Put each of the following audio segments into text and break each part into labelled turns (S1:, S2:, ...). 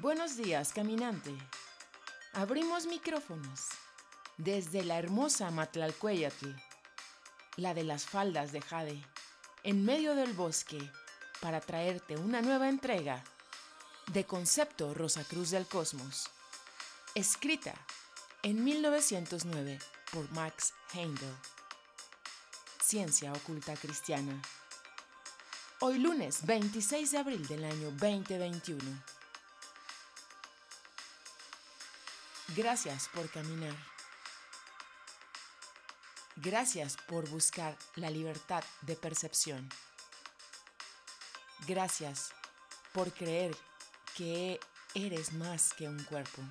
S1: Buenos días, caminante. Abrimos micrófonos desde la hermosa Matlalcuéyatl, la de las faldas de Jade, en medio del bosque, para traerte una nueva entrega de Concepto Rosacruz del Cosmos, escrita en 1909 por Max Heindel. Ciencia Oculta Cristiana. Hoy lunes 26 de abril del año 2021. Gracias por caminar. Gracias por buscar la libertad de percepción. Gracias por creer que eres más que un cuerpo.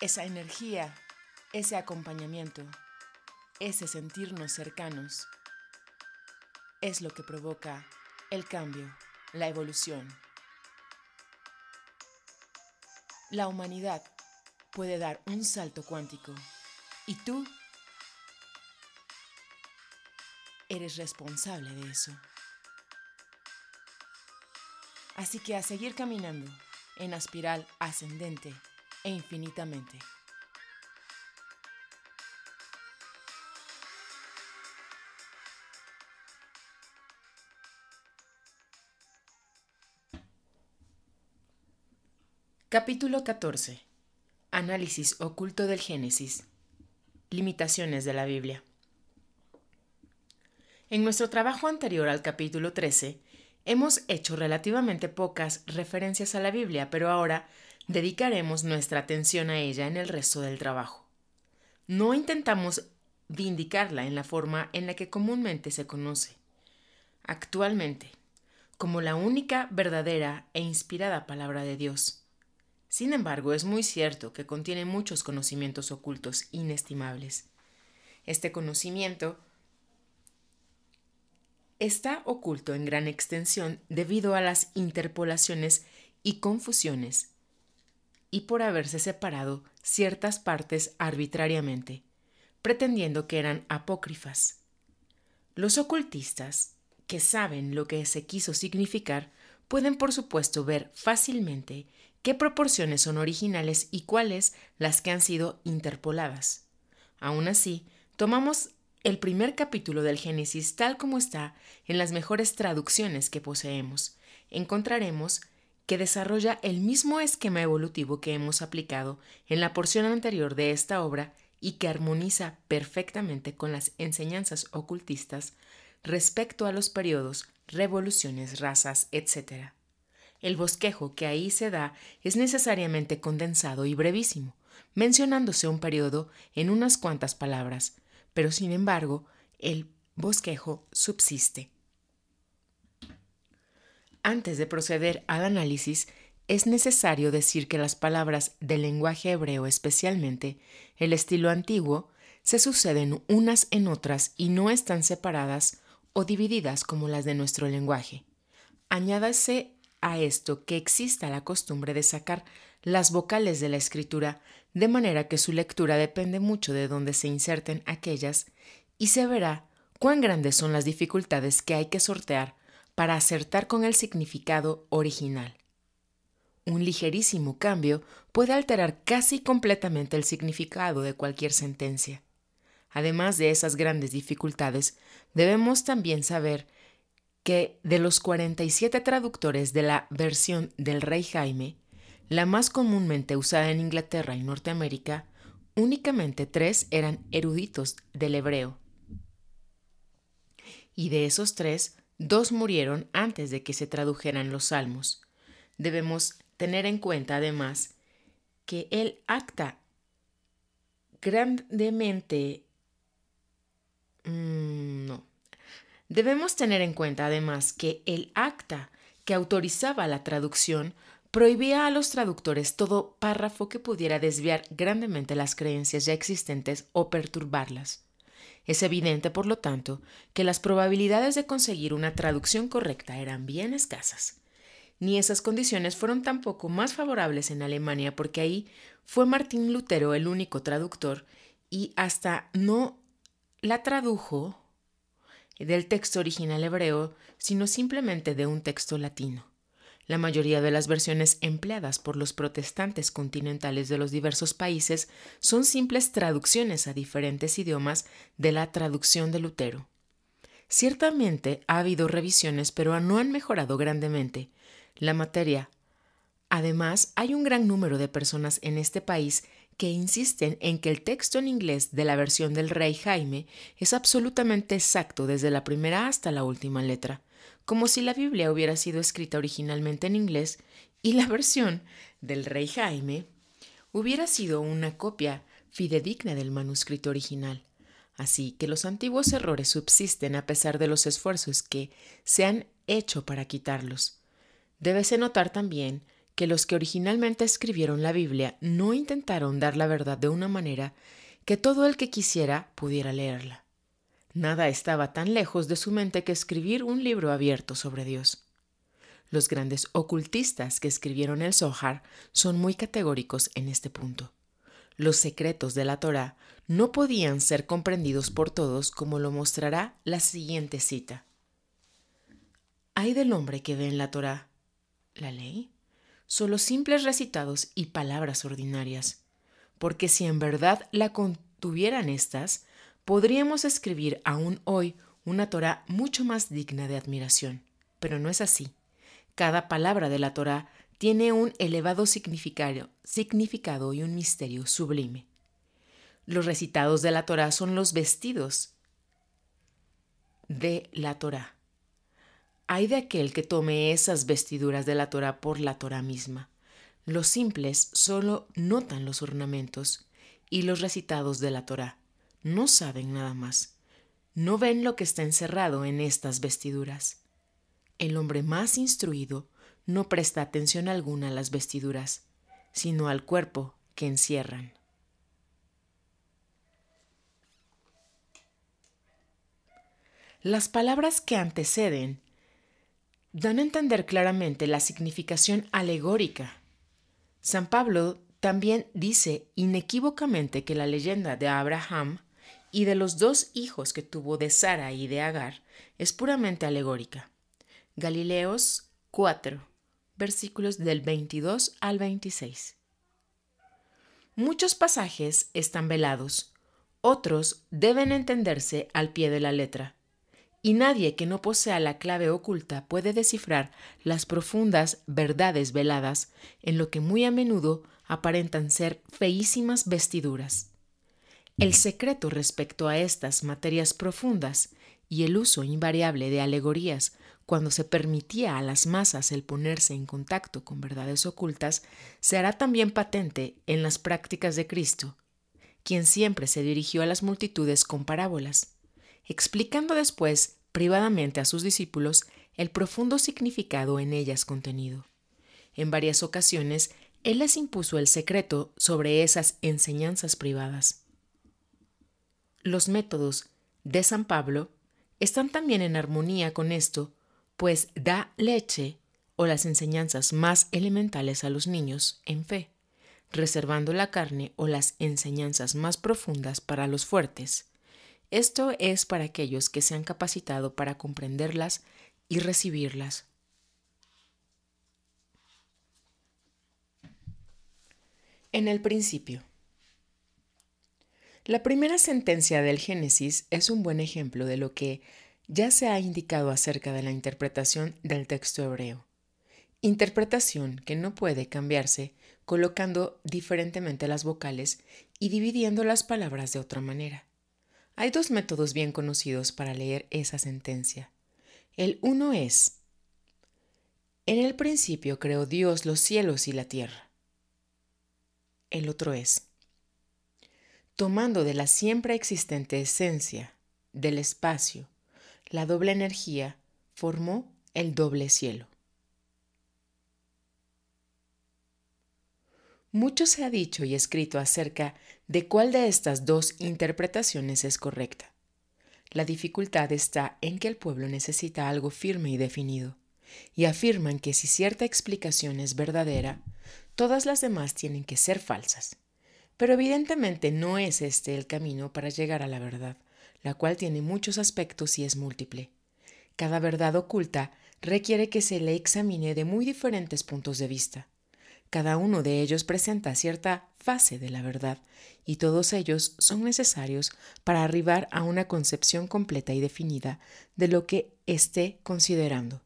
S1: Esa energía, ese acompañamiento, ese sentirnos cercanos, es lo que provoca el cambio, la evolución. La humanidad puede dar un salto cuántico. ¿Y tú? Eres responsable de eso. Así que a seguir caminando en la espiral ascendente e infinitamente. Capítulo 14. Análisis oculto del Génesis. Limitaciones de la Biblia. En nuestro trabajo anterior al capítulo 13, hemos hecho relativamente pocas referencias a la Biblia, pero ahora dedicaremos nuestra atención a ella en el resto del trabajo. No intentamos vindicarla en la forma en la que comúnmente se conoce. Actualmente, como la única verdadera e inspirada palabra de Dios sin embargo, es muy cierto que contiene muchos conocimientos ocultos inestimables. Este conocimiento está oculto en gran extensión debido a las interpolaciones y confusiones y por haberse separado ciertas partes arbitrariamente, pretendiendo que eran apócrifas. Los ocultistas, que saben lo que se quiso significar, pueden por supuesto ver fácilmente qué proporciones son originales y cuáles las que han sido interpoladas. Aún así, tomamos el primer capítulo del Génesis tal como está en las mejores traducciones que poseemos. Encontraremos que desarrolla el mismo esquema evolutivo que hemos aplicado en la porción anterior de esta obra y que armoniza perfectamente con las enseñanzas ocultistas respecto a los periodos, revoluciones, razas, etc. El bosquejo que ahí se da es necesariamente condensado y brevísimo, mencionándose un periodo en unas cuantas palabras, pero sin embargo, el bosquejo subsiste. Antes de proceder al análisis, es necesario decir que las palabras del lenguaje hebreo especialmente, el estilo antiguo, se suceden unas en otras y no están separadas o divididas como las de nuestro lenguaje. Añádase a esto que exista la costumbre de sacar las vocales de la escritura, de manera que su lectura depende mucho de dónde se inserten aquellas, y se verá cuán grandes son las dificultades que hay que sortear para acertar con el significado original. Un ligerísimo cambio puede alterar casi completamente el significado de cualquier sentencia. Además de esas grandes dificultades, debemos también saber que de los 47 traductores de la versión del rey Jaime, la más comúnmente usada en Inglaterra y Norteamérica, únicamente tres eran eruditos del hebreo. Y de esos tres, dos murieron antes de que se tradujeran los salmos. Debemos tener en cuenta además que el acta grandemente... Mm, no. Debemos tener en cuenta además que el acta que autorizaba la traducción prohibía a los traductores todo párrafo que pudiera desviar grandemente las creencias ya existentes o perturbarlas. Es evidente, por lo tanto, que las probabilidades de conseguir una traducción correcta eran bien escasas. Ni esas condiciones fueron tampoco más favorables en Alemania porque ahí fue Martín Lutero el único traductor y hasta no la tradujo del texto original hebreo, sino simplemente de un texto latino. La mayoría de las versiones empleadas por los protestantes continentales de los diversos países son simples traducciones a diferentes idiomas de la traducción de Lutero. Ciertamente ha habido revisiones, pero no han mejorado grandemente la materia. Además, hay un gran número de personas en este país que insisten en que el texto en inglés de la versión del rey Jaime es absolutamente exacto desde la primera hasta la última letra, como si la Biblia hubiera sido escrita originalmente en inglés y la versión del rey Jaime hubiera sido una copia fidedigna del manuscrito original. Así que los antiguos errores subsisten a pesar de los esfuerzos que se han hecho para quitarlos. Debese notar también que los que originalmente escribieron la Biblia no intentaron dar la verdad de una manera que todo el que quisiera pudiera leerla. Nada estaba tan lejos de su mente que escribir un libro abierto sobre Dios. Los grandes ocultistas que escribieron el Zohar son muy categóricos en este punto. Los secretos de la Torá no podían ser comprendidos por todos como lo mostrará la siguiente cita. Hay del hombre que ve en la Torá la ley solo simples recitados y palabras ordinarias, porque si en verdad la contuvieran estas, podríamos escribir aún hoy una Torá mucho más digna de admiración. Pero no es así. Cada palabra de la Torá tiene un elevado significado, significado y un misterio sublime. Los recitados de la Torá son los vestidos de la Torá hay de aquel que tome esas vestiduras de la Torah por la Torah misma. Los simples solo notan los ornamentos y los recitados de la Torah. No saben nada más. No ven lo que está encerrado en estas vestiduras. El hombre más instruido no presta atención alguna a las vestiduras, sino al cuerpo que encierran. Las palabras que anteceden dan a entender claramente la significación alegórica. San Pablo también dice inequívocamente que la leyenda de Abraham y de los dos hijos que tuvo de Sara y de Agar es puramente alegórica. Galileos 4, versículos del 22 al 26. Muchos pasajes están velados, otros deben entenderse al pie de la letra y nadie que no posea la clave oculta puede descifrar las profundas verdades veladas en lo que muy a menudo aparentan ser feísimas vestiduras. El secreto respecto a estas materias profundas y el uso invariable de alegorías cuando se permitía a las masas el ponerse en contacto con verdades ocultas, se hará también patente en las prácticas de Cristo, quien siempre se dirigió a las multitudes con parábolas explicando después privadamente a sus discípulos el profundo significado en ellas contenido. En varias ocasiones, Él les impuso el secreto sobre esas enseñanzas privadas. Los métodos de San Pablo están también en armonía con esto, pues da leche o las enseñanzas más elementales a los niños en fe, reservando la carne o las enseñanzas más profundas para los fuertes, esto es para aquellos que se han capacitado para comprenderlas y recibirlas. En el principio. La primera sentencia del Génesis es un buen ejemplo de lo que ya se ha indicado acerca de la interpretación del texto hebreo. Interpretación que no puede cambiarse colocando diferentemente las vocales y dividiendo las palabras de otra manera. Hay dos métodos bien conocidos para leer esa sentencia. El uno es, en el principio creó Dios los cielos y la tierra. El otro es, tomando de la siempre existente esencia, del espacio, la doble energía, formó el doble cielo. Mucho se ha dicho y escrito acerca de cuál de estas dos interpretaciones es correcta. La dificultad está en que el pueblo necesita algo firme y definido, y afirman que si cierta explicación es verdadera, todas las demás tienen que ser falsas. Pero evidentemente no es este el camino para llegar a la verdad, la cual tiene muchos aspectos y es múltiple. Cada verdad oculta requiere que se le examine de muy diferentes puntos de vista. Cada uno de ellos presenta cierta fase de la verdad y todos ellos son necesarios para arribar a una concepción completa y definida de lo que esté considerando.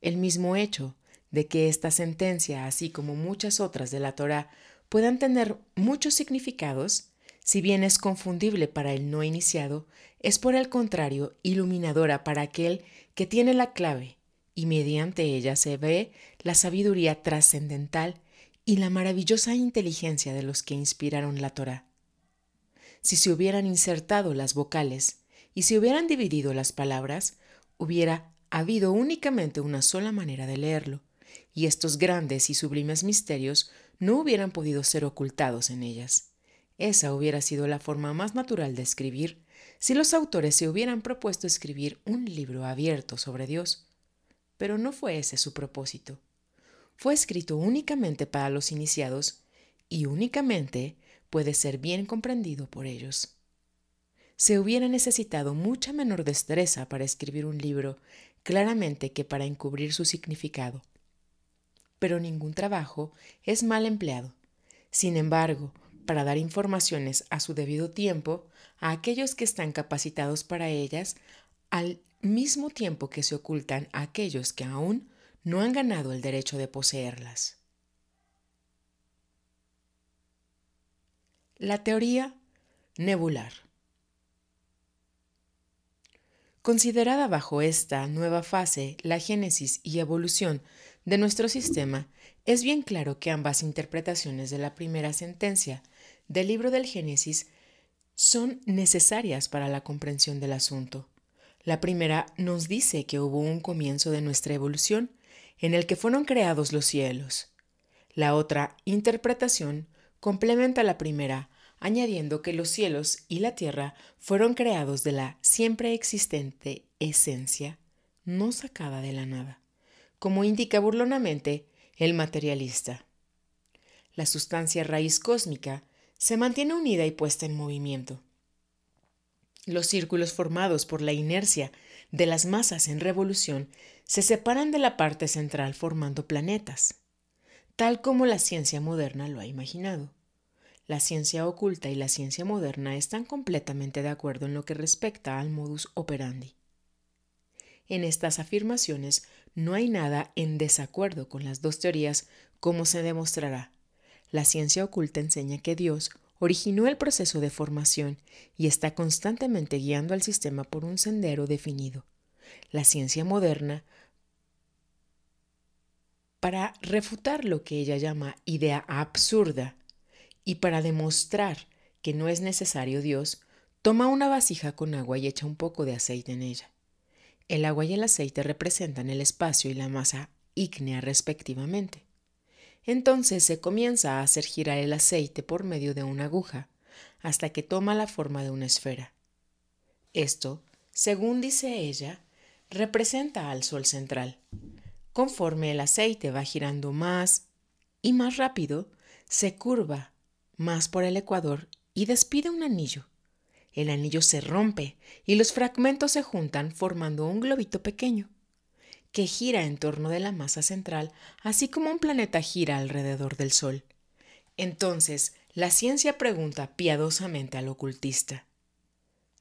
S1: El mismo hecho de que esta sentencia, así como muchas otras de la Torá, puedan tener muchos significados, si bien es confundible para el no iniciado, es por el contrario iluminadora para aquel que tiene la clave y mediante ella se ve la sabiduría trascendental y la maravillosa inteligencia de los que inspiraron la Torá. Si se hubieran insertado las vocales y se hubieran dividido las palabras, hubiera habido únicamente una sola manera de leerlo, y estos grandes y sublimes misterios no hubieran podido ser ocultados en ellas. Esa hubiera sido la forma más natural de escribir si los autores se hubieran propuesto escribir un libro abierto sobre Dios, pero no fue ese su propósito. Fue escrito únicamente para los iniciados y únicamente puede ser bien comprendido por ellos. Se hubiera necesitado mucha menor destreza para escribir un libro, claramente que para encubrir su significado. Pero ningún trabajo es mal empleado. Sin embargo, para dar informaciones a su debido tiempo a aquellos que están capacitados para ellas, al mismo tiempo que se ocultan aquellos que aún no han ganado el derecho de poseerlas. La teoría nebular. Considerada bajo esta nueva fase la génesis y evolución de nuestro sistema, es bien claro que ambas interpretaciones de la primera sentencia del libro del Génesis son necesarias para la comprensión del asunto. La primera nos dice que hubo un comienzo de nuestra evolución en el que fueron creados los cielos. La otra interpretación complementa la primera, añadiendo que los cielos y la tierra fueron creados de la siempre existente esencia, no sacada de la nada, como indica burlonamente el materialista. La sustancia raíz cósmica se mantiene unida y puesta en movimiento, los círculos formados por la inercia de las masas en revolución se separan de la parte central formando planetas, tal como la ciencia moderna lo ha imaginado. La ciencia oculta y la ciencia moderna están completamente de acuerdo en lo que respecta al modus operandi. En estas afirmaciones no hay nada en desacuerdo con las dos teorías, como se demostrará. La ciencia oculta enseña que Dios originó el proceso de formación y está constantemente guiando al sistema por un sendero definido. La ciencia moderna, para refutar lo que ella llama idea absurda y para demostrar que no es necesario Dios, toma una vasija con agua y echa un poco de aceite en ella. El agua y el aceite representan el espacio y la masa ígnea respectivamente. Entonces se comienza a hacer girar el aceite por medio de una aguja, hasta que toma la forma de una esfera. Esto, según dice ella, representa al Sol central. Conforme el aceite va girando más y más rápido, se curva más por el ecuador y despide un anillo. El anillo se rompe y los fragmentos se juntan formando un globito pequeño que gira en torno de la masa central, así como un planeta gira alrededor del Sol. Entonces, la ciencia pregunta piadosamente al ocultista,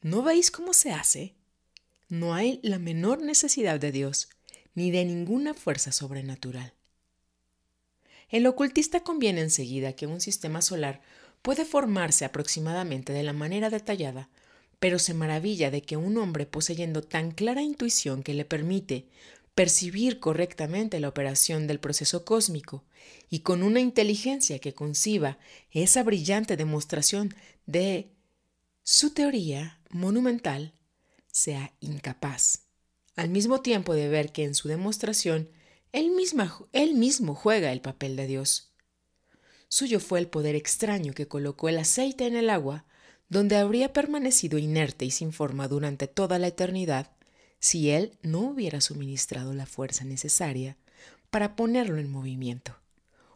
S1: ¿no veis cómo se hace? No hay la menor necesidad de Dios, ni de ninguna fuerza sobrenatural. El ocultista conviene enseguida que un sistema solar puede formarse aproximadamente de la manera detallada, pero se maravilla de que un hombre poseyendo tan clara intuición que le permite, percibir correctamente la operación del proceso cósmico y con una inteligencia que conciba esa brillante demostración de su teoría monumental sea incapaz, al mismo tiempo de ver que en su demostración él, él mismo juega el papel de Dios. Suyo fue el poder extraño que colocó el aceite en el agua, donde habría permanecido inerte y sin forma durante toda la eternidad, si él no hubiera suministrado la fuerza necesaria para ponerlo en movimiento,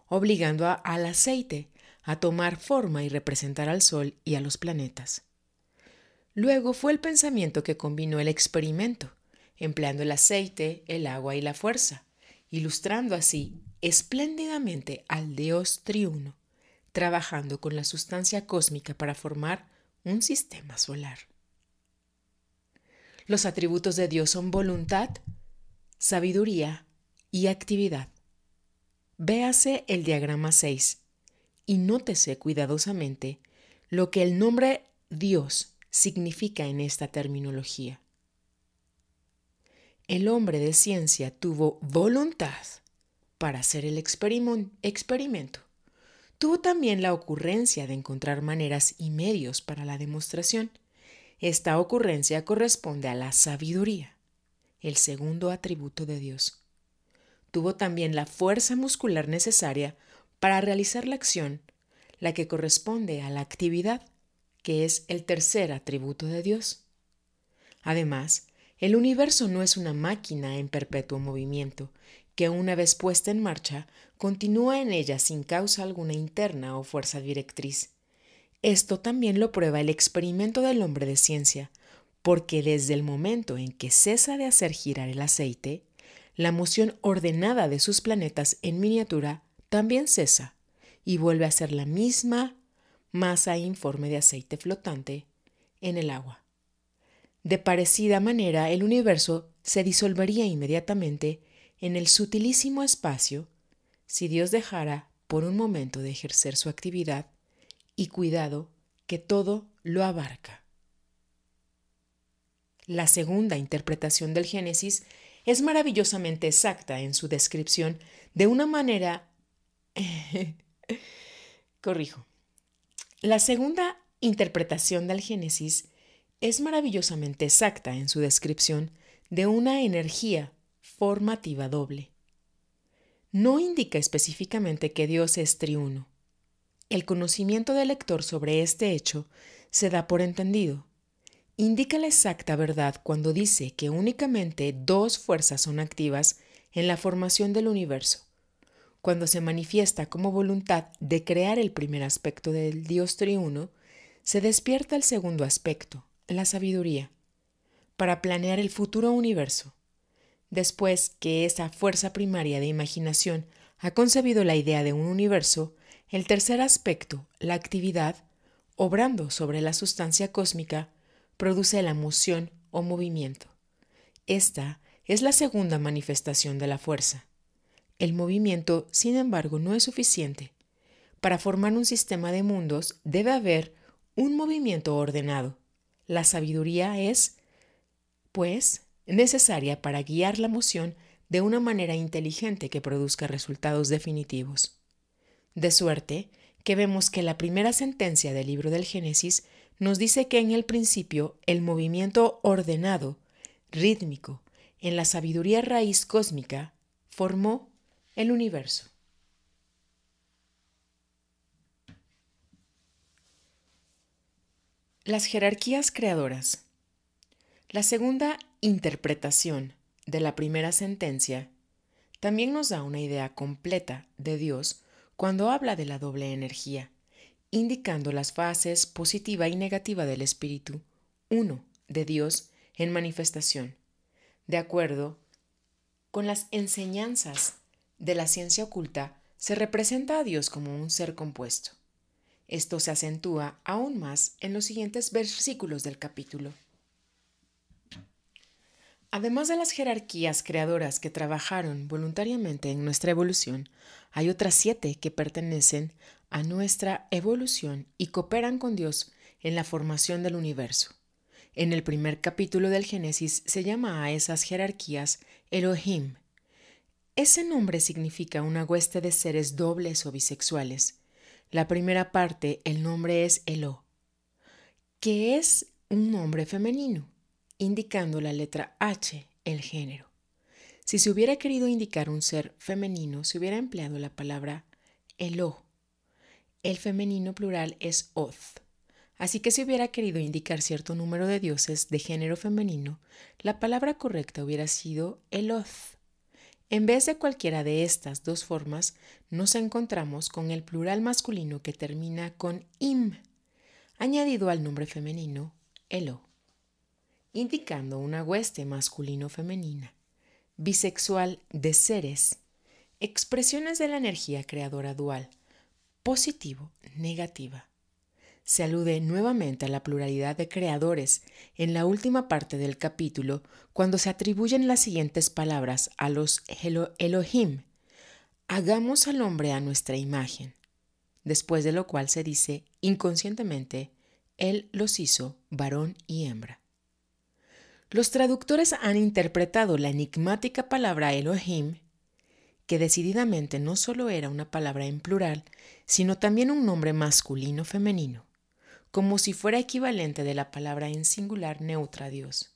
S1: obligando al aceite a tomar forma y representar al Sol y a los planetas. Luego fue el pensamiento que combinó el experimento, empleando el aceite, el agua y la fuerza, ilustrando así espléndidamente al Dios triuno, trabajando con la sustancia cósmica para formar un sistema solar. Los atributos de Dios son voluntad, sabiduría y actividad. Véase el diagrama 6 y nótese cuidadosamente lo que el nombre Dios significa en esta terminología. El hombre de ciencia tuvo voluntad para hacer el experimento. Tuvo también la ocurrencia de encontrar maneras y medios para la demostración. Esta ocurrencia corresponde a la sabiduría, el segundo atributo de Dios. Tuvo también la fuerza muscular necesaria para realizar la acción, la que corresponde a la actividad, que es el tercer atributo de Dios. Además, el universo no es una máquina en perpetuo movimiento, que una vez puesta en marcha, continúa en ella sin causa alguna interna o fuerza directriz, esto también lo prueba el experimento del hombre de ciencia, porque desde el momento en que cesa de hacer girar el aceite, la moción ordenada de sus planetas en miniatura también cesa y vuelve a ser la misma masa informe de aceite flotante en el agua. De parecida manera, el universo se disolvería inmediatamente en el sutilísimo espacio si Dios dejara por un momento de ejercer su actividad y cuidado que todo lo abarca. La segunda interpretación del Génesis es maravillosamente exacta en su descripción de una manera... Corrijo. La segunda interpretación del Génesis es maravillosamente exacta en su descripción de una energía formativa doble. No indica específicamente que Dios es triuno, el conocimiento del lector sobre este hecho se da por entendido. Indica la exacta verdad cuando dice que únicamente dos fuerzas son activas en la formación del universo, cuando se manifiesta como voluntad de crear el primer aspecto del Dios triuno, se despierta el segundo aspecto, la sabiduría, para planear el futuro universo. Después que esa fuerza primaria de imaginación ha concebido la idea de un universo, el tercer aspecto, la actividad, obrando sobre la sustancia cósmica, produce la moción o movimiento. Esta es la segunda manifestación de la fuerza. El movimiento, sin embargo, no es suficiente. Para formar un sistema de mundos debe haber un movimiento ordenado. La sabiduría es, pues, necesaria para guiar la moción de una manera inteligente que produzca resultados definitivos. De suerte que vemos que la primera sentencia del libro del Génesis nos dice que en el principio el movimiento ordenado, rítmico, en la sabiduría raíz cósmica, formó el universo. Las jerarquías creadoras. La segunda interpretación de la primera sentencia también nos da una idea completa de Dios cuando habla de la doble energía, indicando las fases positiva y negativa del espíritu, uno, de Dios en manifestación, de acuerdo con las enseñanzas de la ciencia oculta, se representa a Dios como un ser compuesto. Esto se acentúa aún más en los siguientes versículos del capítulo. Además de las jerarquías creadoras que trabajaron voluntariamente en nuestra evolución, hay otras siete que pertenecen a nuestra evolución y cooperan con Dios en la formación del universo. En el primer capítulo del Génesis se llama a esas jerarquías Elohim. Ese nombre significa una hueste de seres dobles o bisexuales. La primera parte, el nombre es Elo, que es un nombre femenino indicando la letra H, el género. Si se hubiera querido indicar un ser femenino, se hubiera empleado la palabra Elo. El femenino plural es Oth. Así que si hubiera querido indicar cierto número de dioses de género femenino, la palabra correcta hubiera sido Eloth. En vez de cualquiera de estas dos formas, nos encontramos con el plural masculino que termina con im, añadido al nombre femenino, Elo indicando una hueste masculino-femenina, bisexual de seres, expresiones de la energía creadora dual, positivo-negativa. Se alude nuevamente a la pluralidad de creadores en la última parte del capítulo cuando se atribuyen las siguientes palabras a los Elohim. Hagamos al hombre a nuestra imagen, después de lo cual se dice inconscientemente, Él los hizo varón y hembra. Los traductores han interpretado la enigmática palabra Elohim, que decididamente no solo era una palabra en plural, sino también un nombre masculino-femenino, como si fuera equivalente de la palabra en singular neutra Dios.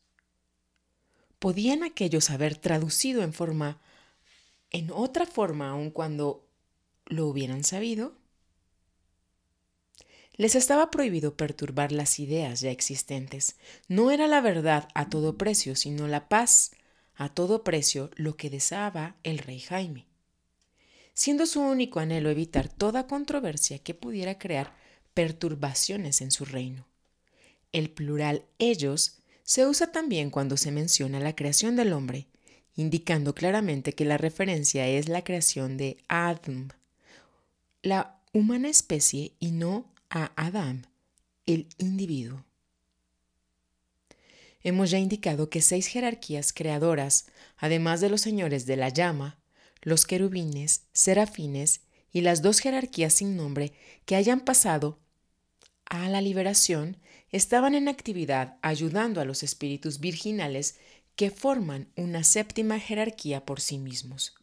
S1: ¿Podían aquellos haber traducido en forma en otra forma aun cuando lo hubieran sabido? Les estaba prohibido perturbar las ideas ya existentes. No era la verdad a todo precio, sino la paz a todo precio lo que deseaba el rey Jaime, siendo su único anhelo evitar toda controversia que pudiera crear perturbaciones en su reino. El plural ellos se usa también cuando se menciona la creación del hombre, indicando claramente que la referencia es la creación de Adam, la humana especie y no a Adam, el individuo. Hemos ya indicado que seis jerarquías creadoras, además de los señores de la llama, los querubines, serafines y las dos jerarquías sin nombre que hayan pasado a la liberación, estaban en actividad ayudando a los espíritus virginales que forman una séptima jerarquía por sí mismos.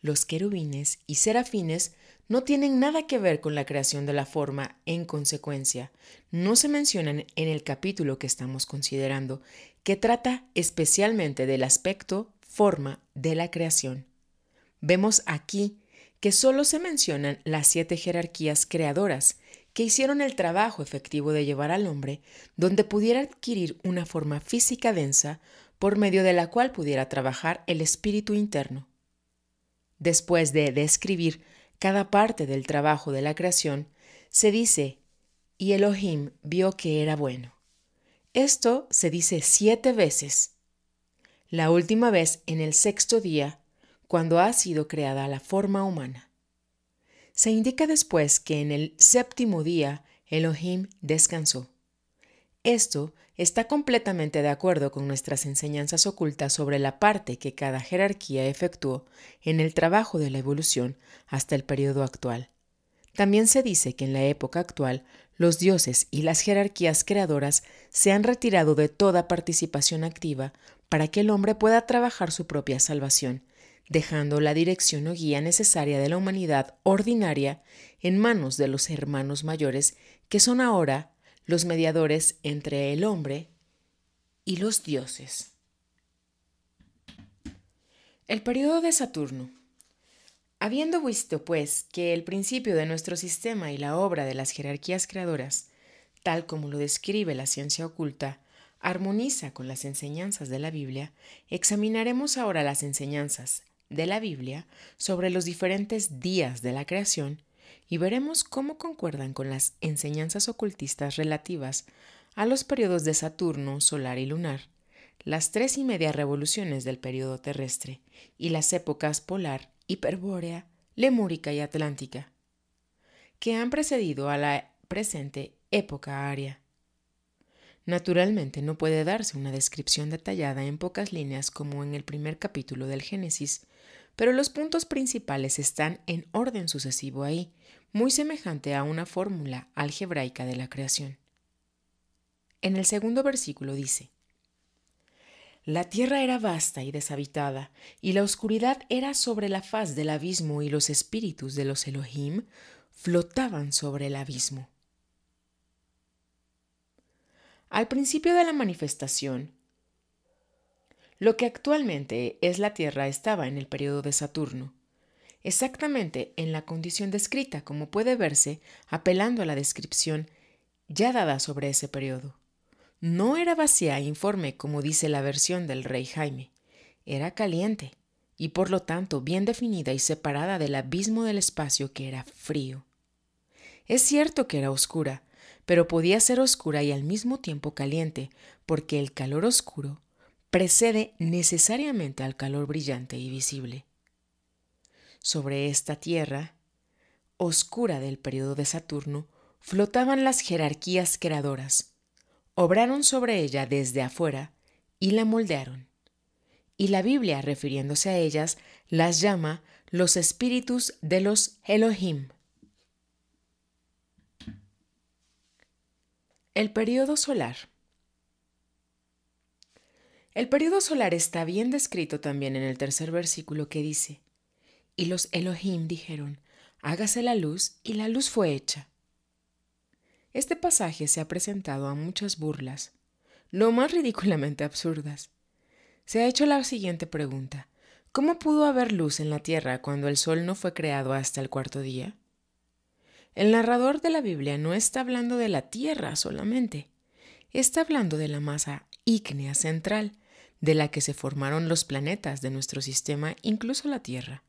S1: Los querubines y serafines no tienen nada que ver con la creación de la forma en consecuencia. No se mencionan en el capítulo que estamos considerando, que trata especialmente del aspecto forma de la creación. Vemos aquí que solo se mencionan las siete jerarquías creadoras que hicieron el trabajo efectivo de llevar al hombre donde pudiera adquirir una forma física densa por medio de la cual pudiera trabajar el espíritu interno. Después de describir cada parte del trabajo de la creación, se dice, y Elohim vio que era bueno. Esto se dice siete veces. La última vez en el sexto día, cuando ha sido creada la forma humana. Se indica después que en el séptimo día Elohim descansó. Esto está completamente de acuerdo con nuestras enseñanzas ocultas sobre la parte que cada jerarquía efectuó en el trabajo de la evolución hasta el periodo actual. También se dice que en la época actual los dioses y las jerarquías creadoras se han retirado de toda participación activa para que el hombre pueda trabajar su propia salvación, dejando la dirección o guía necesaria de la humanidad ordinaria en manos de los hermanos mayores que son ahora los mediadores entre el hombre y los dioses. El periodo de Saturno. Habiendo visto, pues, que el principio de nuestro sistema y la obra de las jerarquías creadoras, tal como lo describe la ciencia oculta, armoniza con las enseñanzas de la Biblia, examinaremos ahora las enseñanzas de la Biblia sobre los diferentes días de la creación y veremos cómo concuerdan con las enseñanzas ocultistas relativas a los periodos de Saturno, solar y lunar, las tres y media revoluciones del periodo terrestre y las épocas polar, hiperbórea, lemúrica y atlántica, que han precedido a la presente época aria. Naturalmente no puede darse una descripción detallada en pocas líneas como en el primer capítulo del Génesis, pero los puntos principales están en orden sucesivo ahí, muy semejante a una fórmula algebraica de la creación. En el segundo versículo dice, La tierra era vasta y deshabitada, y la oscuridad era sobre la faz del abismo, y los espíritus de los Elohim flotaban sobre el abismo. Al principio de la manifestación, lo que actualmente es la Tierra estaba en el periodo de Saturno, exactamente en la condición descrita, como puede verse, apelando a la descripción ya dada sobre ese periodo. No era vacía e informe, como dice la versión del rey Jaime, era caliente, y por lo tanto bien definida y separada del abismo del espacio que era frío. Es cierto que era oscura, pero podía ser oscura y al mismo tiempo caliente, porque el calor oscuro precede necesariamente al calor brillante y visible. Sobre esta tierra, oscura del periodo de Saturno, flotaban las jerarquías creadoras. Obraron sobre ella desde afuera y la moldearon. Y la Biblia, refiriéndose a ellas, las llama los espíritus de los Elohim. El periodo solar. El periodo solar está bien descrito también en el tercer versículo que dice, y los Elohim dijeron, hágase la luz, y la luz fue hecha. Este pasaje se ha presentado a muchas burlas, no más ridículamente absurdas. Se ha hecho la siguiente pregunta. ¿Cómo pudo haber luz en la Tierra cuando el Sol no fue creado hasta el cuarto día? El narrador de la Biblia no está hablando de la Tierra solamente, está hablando de la masa ígnea central, de la que se formaron los planetas de nuestro sistema, incluso la Tierra.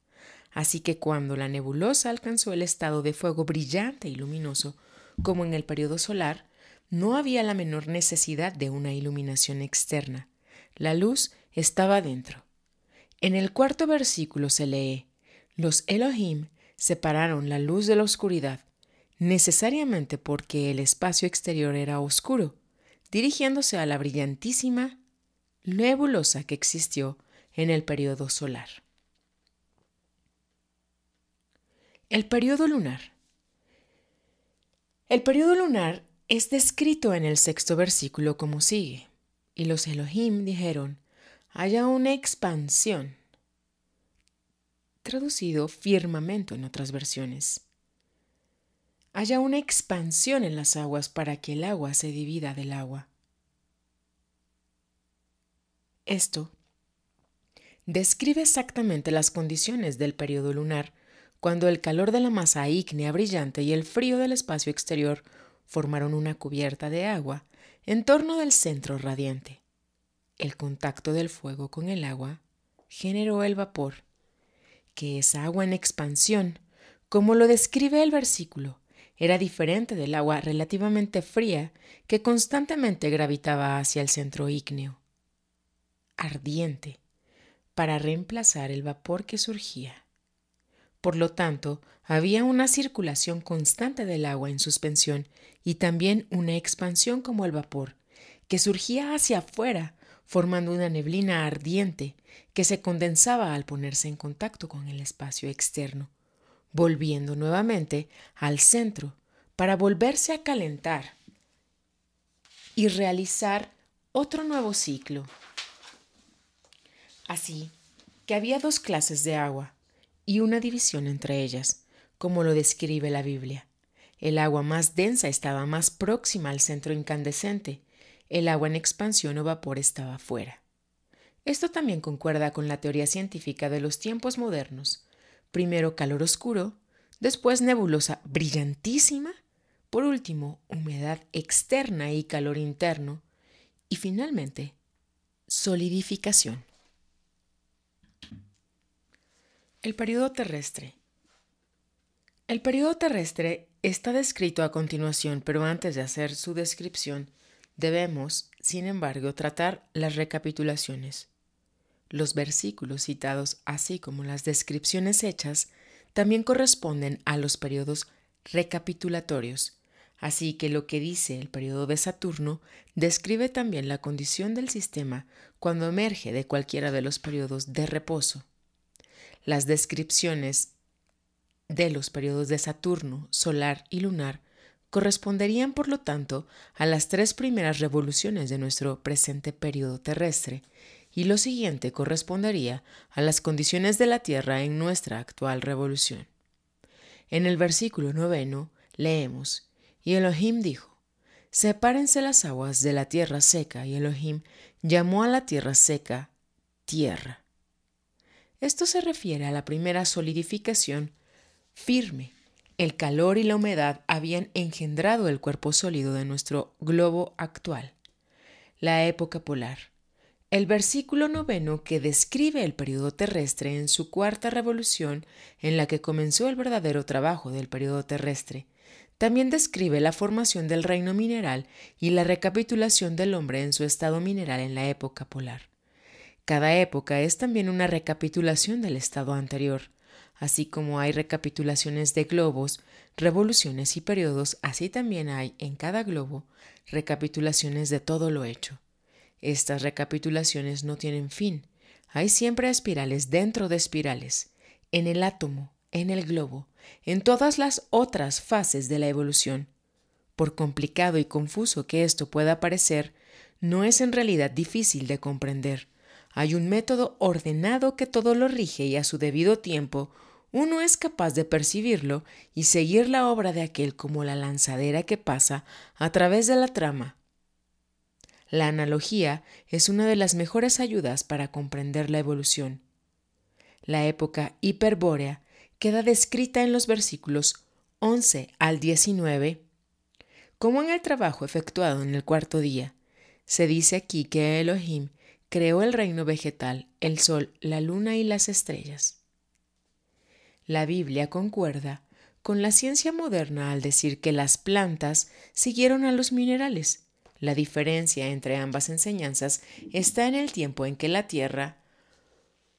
S1: Así que cuando la nebulosa alcanzó el estado de fuego brillante y luminoso, como en el periodo solar, no había la menor necesidad de una iluminación externa. La luz estaba dentro. En el cuarto versículo se lee, los Elohim separaron la luz de la oscuridad, necesariamente porque el espacio exterior era oscuro, dirigiéndose a la brillantísima nebulosa que existió en el periodo solar. El periodo lunar. El periodo lunar es descrito en el sexto versículo como sigue. Y los Elohim dijeron, haya una expansión, traducido firmamento en otras versiones. Haya una expansión en las aguas para que el agua se divida del agua. Esto describe exactamente las condiciones del periodo lunar, cuando el calor de la masa ígnea brillante y el frío del espacio exterior formaron una cubierta de agua en torno del centro radiante. El contacto del fuego con el agua generó el vapor, que es agua en expansión, como lo describe el versículo, era diferente del agua relativamente fría que constantemente gravitaba hacia el centro ígneo ardiente para reemplazar el vapor que surgía. Por lo tanto, había una circulación constante del agua en suspensión y también una expansión como el vapor, que surgía hacia afuera, formando una neblina ardiente que se condensaba al ponerse en contacto con el espacio externo, volviendo nuevamente al centro para volverse a calentar y realizar otro nuevo ciclo Así que había dos clases de agua y una división entre ellas, como lo describe la Biblia. El agua más densa estaba más próxima al centro incandescente, el agua en expansión o vapor estaba fuera. Esto también concuerda con la teoría científica de los tiempos modernos. Primero calor oscuro, después nebulosa brillantísima, por último humedad externa y calor interno, y finalmente solidificación. El periodo terrestre. El periodo terrestre está descrito a continuación, pero antes de hacer su descripción, debemos, sin embargo, tratar las recapitulaciones. Los versículos citados, así como las descripciones hechas, también corresponden a los periodos recapitulatorios, así que lo que dice el periodo de Saturno describe también la condición del sistema cuando emerge de cualquiera de los periodos de reposo. Las descripciones de los periodos de Saturno, solar y lunar corresponderían, por lo tanto, a las tres primeras revoluciones de nuestro presente periodo terrestre, y lo siguiente correspondería a las condiciones de la Tierra en nuestra actual revolución. En el versículo noveno leemos, y Elohim dijo, Sepárense las aguas de la tierra seca, y Elohim llamó a la tierra seca tierra, esto se refiere a la primera solidificación firme. El calor y la humedad habían engendrado el cuerpo sólido de nuestro globo actual, la época polar. El versículo noveno que describe el periodo terrestre en su cuarta revolución, en la que comenzó el verdadero trabajo del periodo terrestre, también describe la formación del reino mineral y la recapitulación del hombre en su estado mineral en la época polar. Cada época es también una recapitulación del estado anterior, así como hay recapitulaciones de globos, revoluciones y periodos, así también hay en cada globo recapitulaciones de todo lo hecho. Estas recapitulaciones no tienen fin. Hay siempre espirales dentro de espirales, en el átomo, en el globo, en todas las otras fases de la evolución. Por complicado y confuso que esto pueda parecer, no es en realidad difícil de comprender hay un método ordenado que todo lo rige y a su debido tiempo uno es capaz de percibirlo y seguir la obra de aquel como la lanzadera que pasa a través de la trama. La analogía es una de las mejores ayudas para comprender la evolución. La época hiperbórea queda descrita en los versículos 11 al 19, como en el trabajo efectuado en el cuarto día. Se dice aquí que Elohim creó el reino vegetal, el sol, la luna y las estrellas. La Biblia concuerda con la ciencia moderna al decir que las plantas siguieron a los minerales. La diferencia entre ambas enseñanzas está en el tiempo en que la Tierra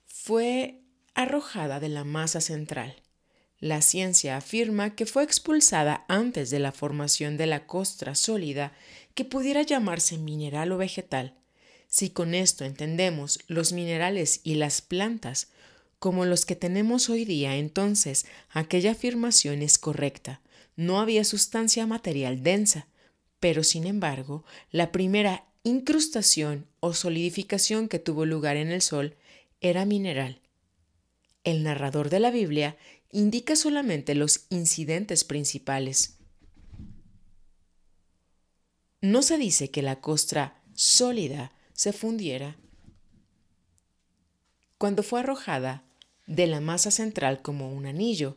S1: fue arrojada de la masa central. La ciencia afirma que fue expulsada antes de la formación de la costra sólida que pudiera llamarse mineral o vegetal, si con esto entendemos los minerales y las plantas como los que tenemos hoy día, entonces aquella afirmación es correcta. No había sustancia material densa, pero sin embargo, la primera incrustación o solidificación que tuvo lugar en el Sol era mineral. El narrador de la Biblia indica solamente los incidentes principales. No se dice que la costra sólida se fundiera. Cuando fue arrojada de la masa central como un anillo,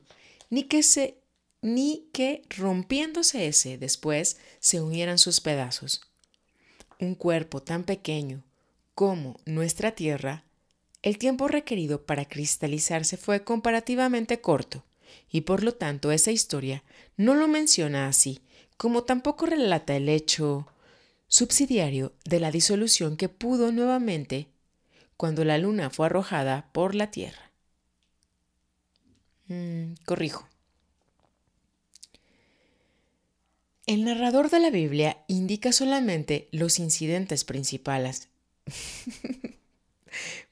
S1: ni que se ni que rompiéndose ese después se unieran sus pedazos. Un cuerpo tan pequeño como nuestra Tierra, el tiempo requerido para cristalizarse fue comparativamente corto, y por lo tanto esa historia no lo menciona así, como tampoco relata el hecho subsidiario de la disolución que pudo nuevamente cuando la luna fue arrojada por la Tierra. Mm, corrijo. El narrador de la Biblia indica solamente los incidentes principales.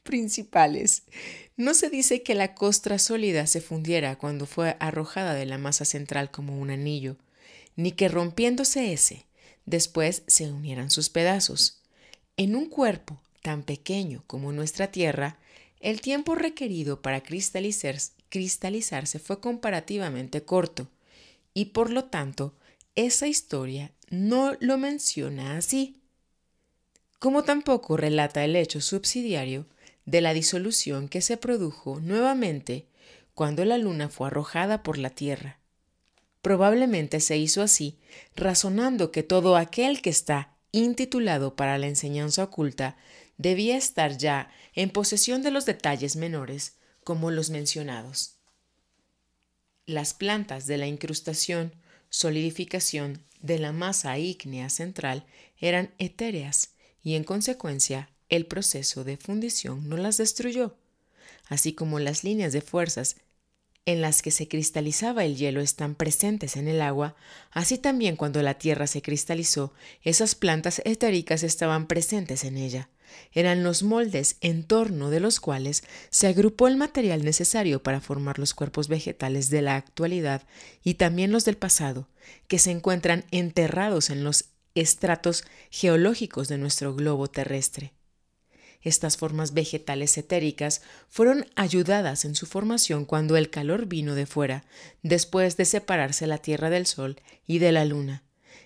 S1: principales. No se dice que la costra sólida se fundiera cuando fue arrojada de la masa central como un anillo, ni que rompiéndose ese, Después se unieran sus pedazos. En un cuerpo tan pequeño como nuestra Tierra, el tiempo requerido para cristalizarse, fue comparativamente corto, y por lo tanto, esa historia no lo menciona así, como tampoco relata el hecho subsidiario de la disolución que se produjo nuevamente cuando la Luna fue arrojada por la Tierra Probablemente se hizo así, razonando que todo aquel que está intitulado para la enseñanza oculta debía estar ya en posesión de los detalles menores, como los mencionados. Las plantas de la incrustación, solidificación de la masa ígnea central eran etéreas y en consecuencia el proceso de fundición no las destruyó, así como las líneas de fuerzas en las que se cristalizaba el hielo están presentes en el agua, así también cuando la tierra se cristalizó, esas plantas estéricas estaban presentes en ella. Eran los moldes en torno de los cuales se agrupó el material necesario para formar los cuerpos vegetales de la actualidad y también los del pasado, que se encuentran enterrados en los estratos geológicos de nuestro globo terrestre. Estas formas vegetales etéricas fueron ayudadas en su formación cuando el calor vino de fuera, después de separarse la Tierra del Sol y de la Luna.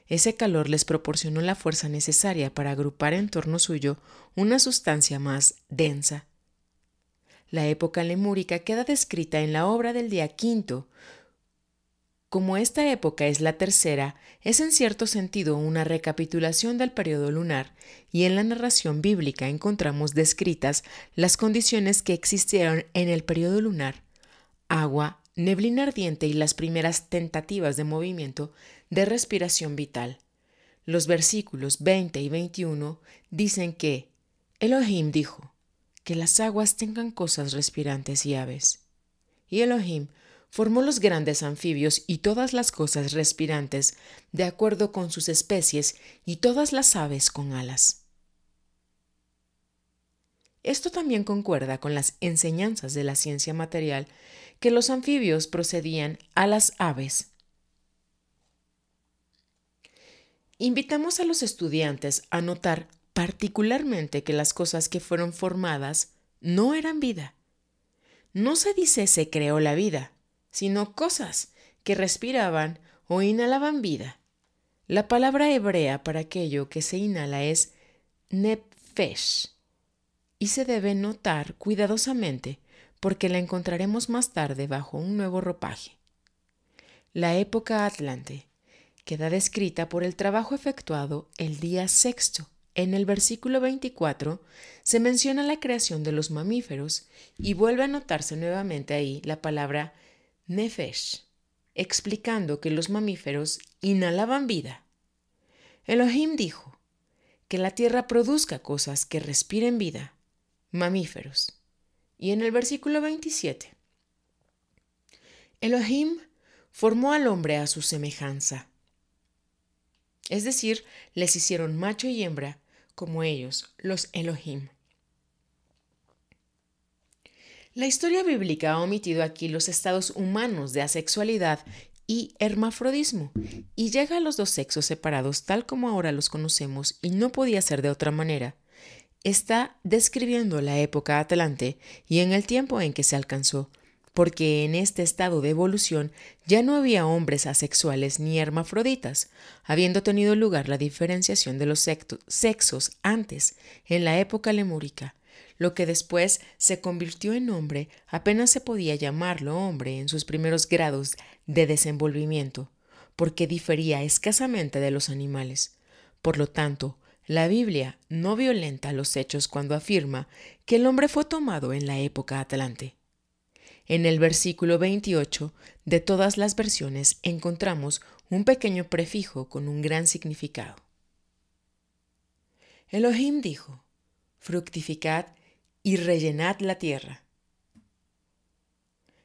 S1: Ese calor les proporcionó la fuerza necesaria para agrupar en torno suyo una sustancia más densa. La época lemúrica queda descrita en la obra del día quinto, como esta época es la tercera, es en cierto sentido una recapitulación del periodo lunar, y en la narración bíblica encontramos descritas las condiciones que existieron en el periodo lunar. Agua, neblina ardiente y las primeras tentativas de movimiento de respiración vital. Los versículos 20 y 21 dicen que Elohim dijo, que las aguas tengan cosas respirantes y aves. Y Elohim formó los grandes anfibios y todas las cosas respirantes, de acuerdo con sus especies, y todas las aves con alas. Esto también concuerda con las enseñanzas de la ciencia material que los anfibios procedían a las aves. Invitamos a los estudiantes a notar particularmente que las cosas que fueron formadas no eran vida. No se dice se creó la vida, sino cosas que respiraban o inhalaban vida. La palabra hebrea para aquello que se inhala es nephesh y se debe notar cuidadosamente porque la encontraremos más tarde bajo un nuevo ropaje. La época atlante queda descrita por el trabajo efectuado el día sexto. En el versículo 24 se menciona la creación de los mamíferos y vuelve a notarse nuevamente ahí la palabra Nefesh, explicando que los mamíferos inhalaban vida. Elohim dijo, que la tierra produzca cosas que respiren vida, mamíferos. Y en el versículo 27, Elohim formó al hombre a su semejanza. Es decir, les hicieron macho y hembra, como ellos, los Elohim. La historia bíblica ha omitido aquí los estados humanos de asexualidad y hermafrodismo, y llega a los dos sexos separados tal como ahora los conocemos y no podía ser de otra manera. Está describiendo la época atlante y en el tiempo en que se alcanzó, porque en este estado de evolución ya no había hombres asexuales ni hermafroditas, habiendo tenido lugar la diferenciación de los sexos antes, en la época lemúrica, lo que después se convirtió en hombre, apenas se podía llamarlo hombre en sus primeros grados de desenvolvimiento, porque difería escasamente de los animales. Por lo tanto, la Biblia no violenta los hechos cuando afirma que el hombre fue tomado en la época atlante. En el versículo 28 de todas las versiones encontramos un pequeño prefijo con un gran significado. Elohim dijo, fructificad y rellenad la tierra.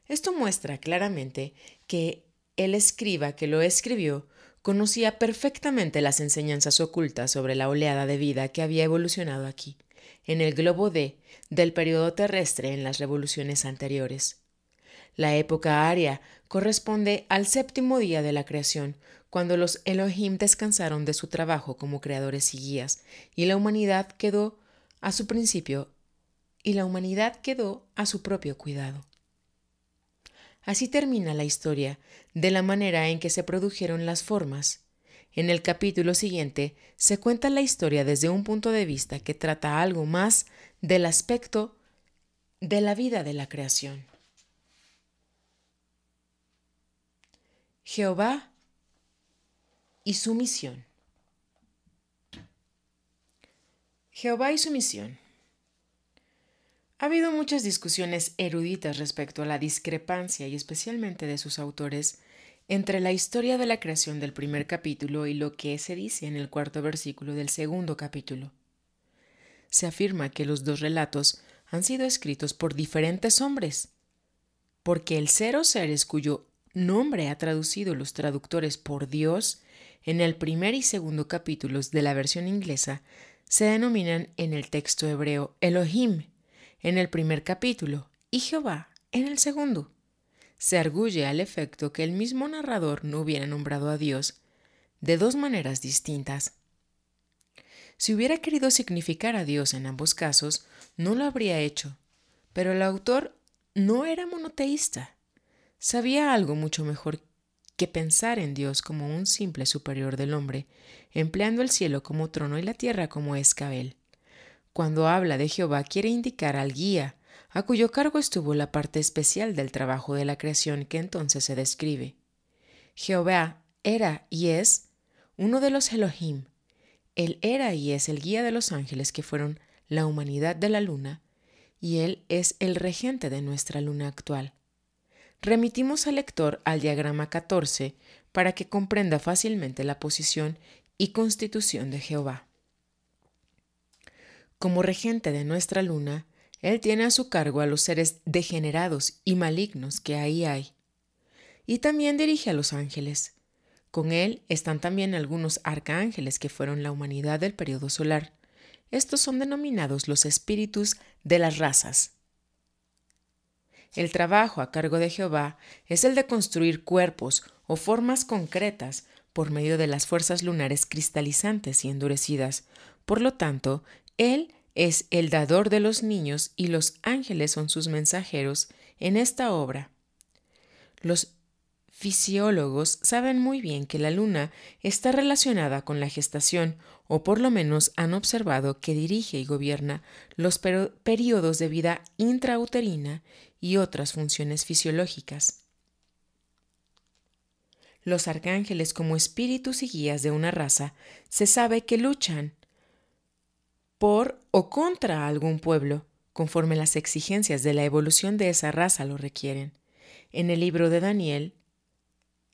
S1: Esto muestra claramente que el escriba que lo escribió conocía perfectamente las enseñanzas ocultas sobre la oleada de vida que había evolucionado aquí, en el globo D del periodo terrestre en las revoluciones anteriores. La época aria corresponde al séptimo día de la creación, cuando los Elohim descansaron de su trabajo como creadores y guías, y la humanidad quedó a su principio y la humanidad quedó a su propio cuidado. Así termina la historia, de la manera en que se produjeron las formas. En el capítulo siguiente se cuenta la historia desde un punto de vista que trata algo más del aspecto de la vida de la creación. Jehová y su misión. Jehová y su misión. Ha habido muchas discusiones eruditas respecto a la discrepancia y especialmente de sus autores entre la historia de la creación del primer capítulo y lo que se dice en el cuarto versículo del segundo capítulo. Se afirma que los dos relatos han sido escritos por diferentes hombres, porque el cero seres cuyo nombre ha traducido los traductores por Dios en el primer y segundo capítulos de la versión inglesa se denominan en el texto hebreo Elohim en el primer capítulo y Jehová en el segundo. Se arguye al efecto que el mismo narrador no hubiera nombrado a Dios de dos maneras distintas. Si hubiera querido significar a Dios en ambos casos, no lo habría hecho, pero el autor no era monoteísta. Sabía algo mucho mejor que pensar en Dios como un simple superior del hombre, empleando el cielo como trono y la tierra como escabel. Cuando habla de Jehová quiere indicar al guía, a cuyo cargo estuvo la parte especial del trabajo de la creación que entonces se describe. Jehová era y es uno de los Elohim. Él era y es el guía de los ángeles que fueron la humanidad de la luna, y él es el regente de nuestra luna actual. Remitimos al lector al diagrama 14 para que comprenda fácilmente la posición y constitución de Jehová. Como regente de nuestra luna, él tiene a su cargo a los seres degenerados y malignos que ahí hay. Y también dirige a los ángeles. Con él están también algunos arcángeles que fueron la humanidad del periodo solar. Estos son denominados los espíritus de las razas. El trabajo a cargo de Jehová es el de construir cuerpos o formas concretas por medio de las fuerzas lunares cristalizantes y endurecidas. Por lo tanto, él es el dador de los niños y los ángeles son sus mensajeros en esta obra. Los fisiólogos saben muy bien que la luna está relacionada con la gestación, o por lo menos han observado que dirige y gobierna los periodos de vida intrauterina y otras funciones fisiológicas. Los arcángeles como espíritus y guías de una raza se sabe que luchan por o contra algún pueblo, conforme las exigencias de la evolución de esa raza lo requieren. En el libro de Daniel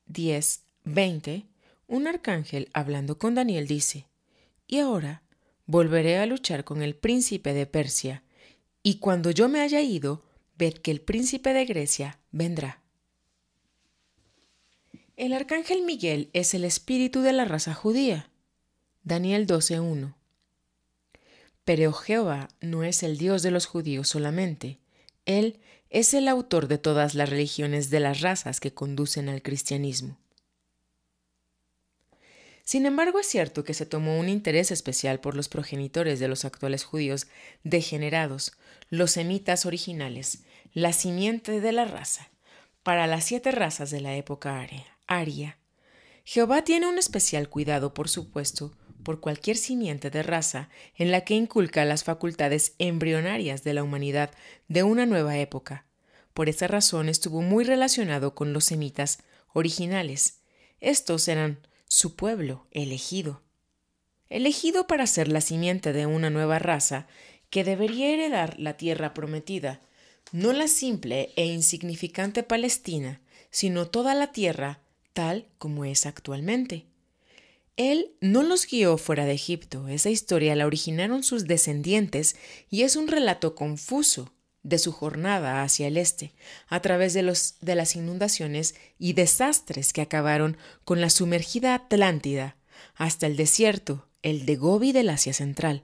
S1: 10, un arcángel hablando con Daniel dice, Y ahora volveré a luchar con el príncipe de Persia, y cuando yo me haya ido, ved que el príncipe de Grecia vendrá. El arcángel Miguel es el espíritu de la raza judía. Daniel 12.1. Pero Jehová no es el Dios de los judíos solamente. Él es el autor de todas las religiones de las razas que conducen al cristianismo. Sin embargo, es cierto que se tomó un interés especial por los progenitores de los actuales judíos degenerados, los semitas originales, la simiente de la raza, para las siete razas de la época aria. Jehová tiene un especial cuidado, por supuesto, por cualquier simiente de raza en la que inculca las facultades embrionarias de la humanidad de una nueva época. Por esa razón estuvo muy relacionado con los semitas originales. Estos eran su pueblo elegido. Elegido para ser la simiente de una nueva raza que debería heredar la tierra prometida, no la simple e insignificante Palestina, sino toda la tierra tal como es actualmente. Él no los guió fuera de Egipto, esa historia la originaron sus descendientes y es un relato confuso de su jornada hacia el este, a través de, las inundaciones y desastres que acabaron con la sumergida Atlántida, hasta el desierto, el de Gobi del Asia Central,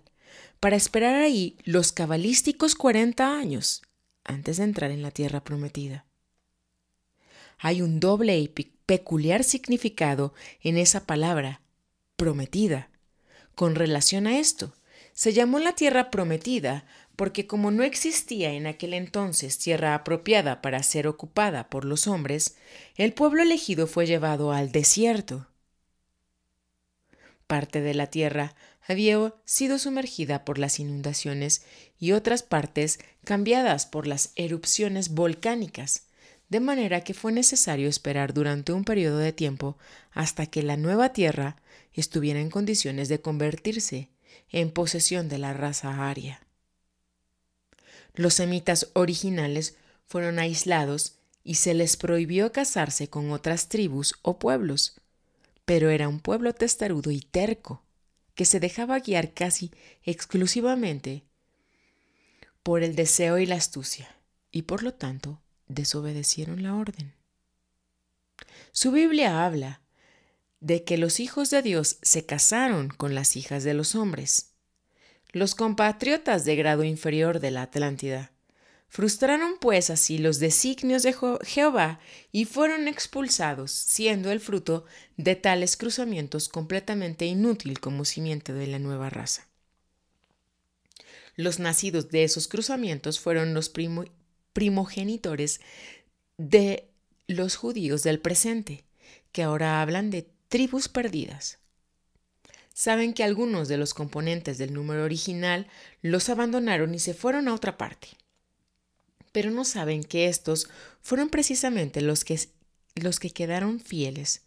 S1: para esperar ahí los cabalísticos 40 años antes de entrar en la Tierra Prometida. Hay un doble y peculiar significado en esa palabra prometida. Con relación a esto, se llamó la tierra prometida porque como no existía en aquel entonces tierra apropiada para ser ocupada por los hombres, el pueblo elegido fue llevado al desierto. Parte de la tierra había sido sumergida por las inundaciones y otras partes cambiadas por las erupciones volcánicas, de manera que fue necesario esperar durante un periodo de tiempo hasta que la nueva tierra estuviera en condiciones de convertirse en posesión de la raza aria. Los semitas originales fueron aislados y se les prohibió casarse con otras tribus o pueblos, pero era un pueblo testarudo y terco, que se dejaba guiar casi exclusivamente por el deseo y la astucia, y por lo tanto desobedecieron la orden. Su Biblia habla de que los hijos de Dios se casaron con las hijas de los hombres. Los compatriotas de grado inferior de la Atlántida frustraron pues así los designios de Jehová y fueron expulsados, siendo el fruto de tales cruzamientos completamente inútil como simiente de la nueva raza. Los nacidos de esos cruzamientos fueron los primogenitores de los judíos del presente, que ahora hablan de Tribus perdidas. Saben que algunos de los componentes del número original los abandonaron y se fueron a otra parte. Pero no saben que estos fueron precisamente los que, los que quedaron fieles.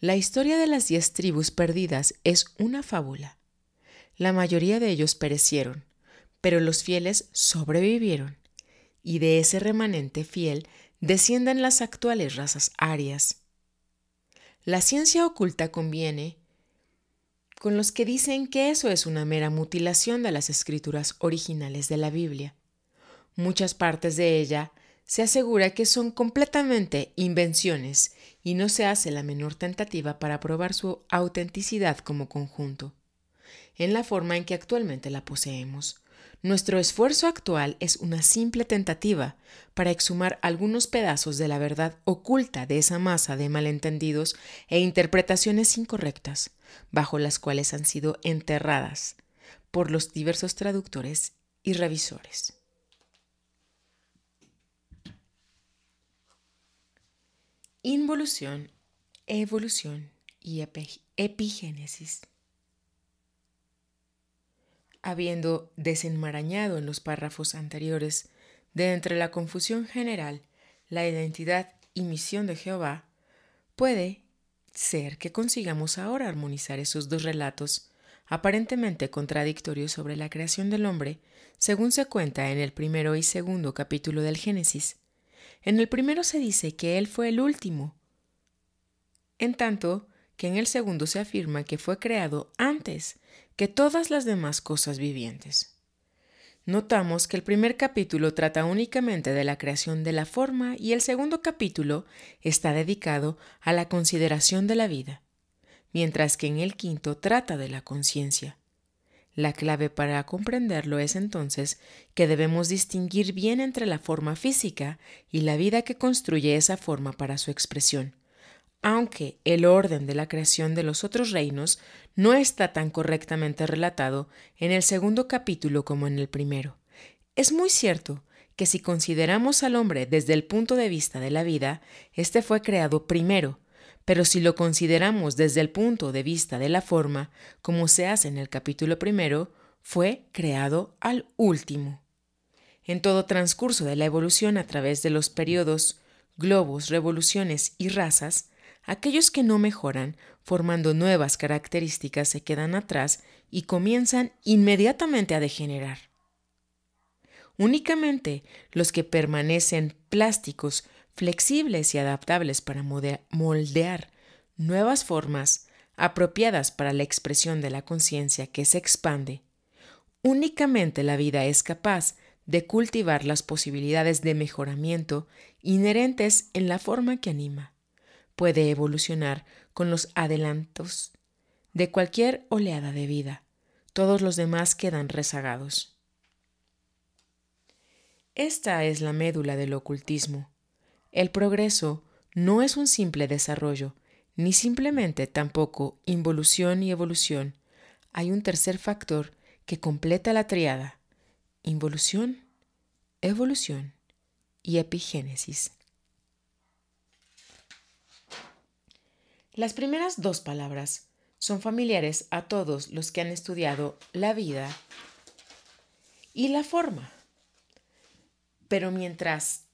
S1: La historia de las diez tribus perdidas es una fábula. La mayoría de ellos perecieron, pero los fieles sobrevivieron. Y de ese remanente fiel descienden las actuales razas arias, la ciencia oculta conviene con los que dicen que eso es una mera mutilación de las escrituras originales de la Biblia. Muchas partes de ella se asegura que son completamente invenciones y no se hace la menor tentativa para probar su autenticidad como conjunto, en la forma en que actualmente la poseemos, nuestro esfuerzo actual es una simple tentativa para exhumar algunos pedazos de la verdad oculta de esa masa de malentendidos e interpretaciones incorrectas, bajo las cuales han sido enterradas por los diversos traductores y revisores. Involución, evolución y epigénesis habiendo desenmarañado en los párrafos anteriores de entre la confusión general, la identidad y misión de Jehová, puede ser que consigamos ahora armonizar esos dos relatos aparentemente contradictorios sobre la creación del hombre, según se cuenta en el primero y segundo capítulo del Génesis. En el primero se dice que él fue el último, en tanto que en el segundo se afirma que fue creado antes que todas las demás cosas vivientes. Notamos que el primer capítulo trata únicamente de la creación de la forma y el segundo capítulo está dedicado a la consideración de la vida, mientras que en el quinto trata de la conciencia. La clave para comprenderlo es entonces que debemos distinguir bien entre la forma física y la vida que construye esa forma para su expresión aunque el orden de la creación de los otros reinos no está tan correctamente relatado en el segundo capítulo como en el primero. Es muy cierto que si consideramos al hombre desde el punto de vista de la vida, éste fue creado primero, pero si lo consideramos desde el punto de vista de la forma, como se hace en el capítulo primero, fue creado al último. En todo transcurso de la evolución a través de los periodos, globos, revoluciones y razas, Aquellos que no mejoran, formando nuevas características, se quedan atrás y comienzan inmediatamente a degenerar. Únicamente los que permanecen plásticos, flexibles y adaptables para moldear nuevas formas apropiadas para la expresión de la conciencia que se expande, únicamente la vida es capaz de cultivar las posibilidades de mejoramiento inherentes en la forma que anima puede evolucionar con los adelantos de cualquier oleada de vida. Todos los demás quedan rezagados. Esta es la médula del ocultismo. El progreso no es un simple desarrollo, ni simplemente tampoco involución y evolución. Hay un tercer factor que completa la triada. Involución, evolución y epigénesis. Las primeras dos palabras son familiares a todos los que han estudiado la vida y la forma. Pero mientras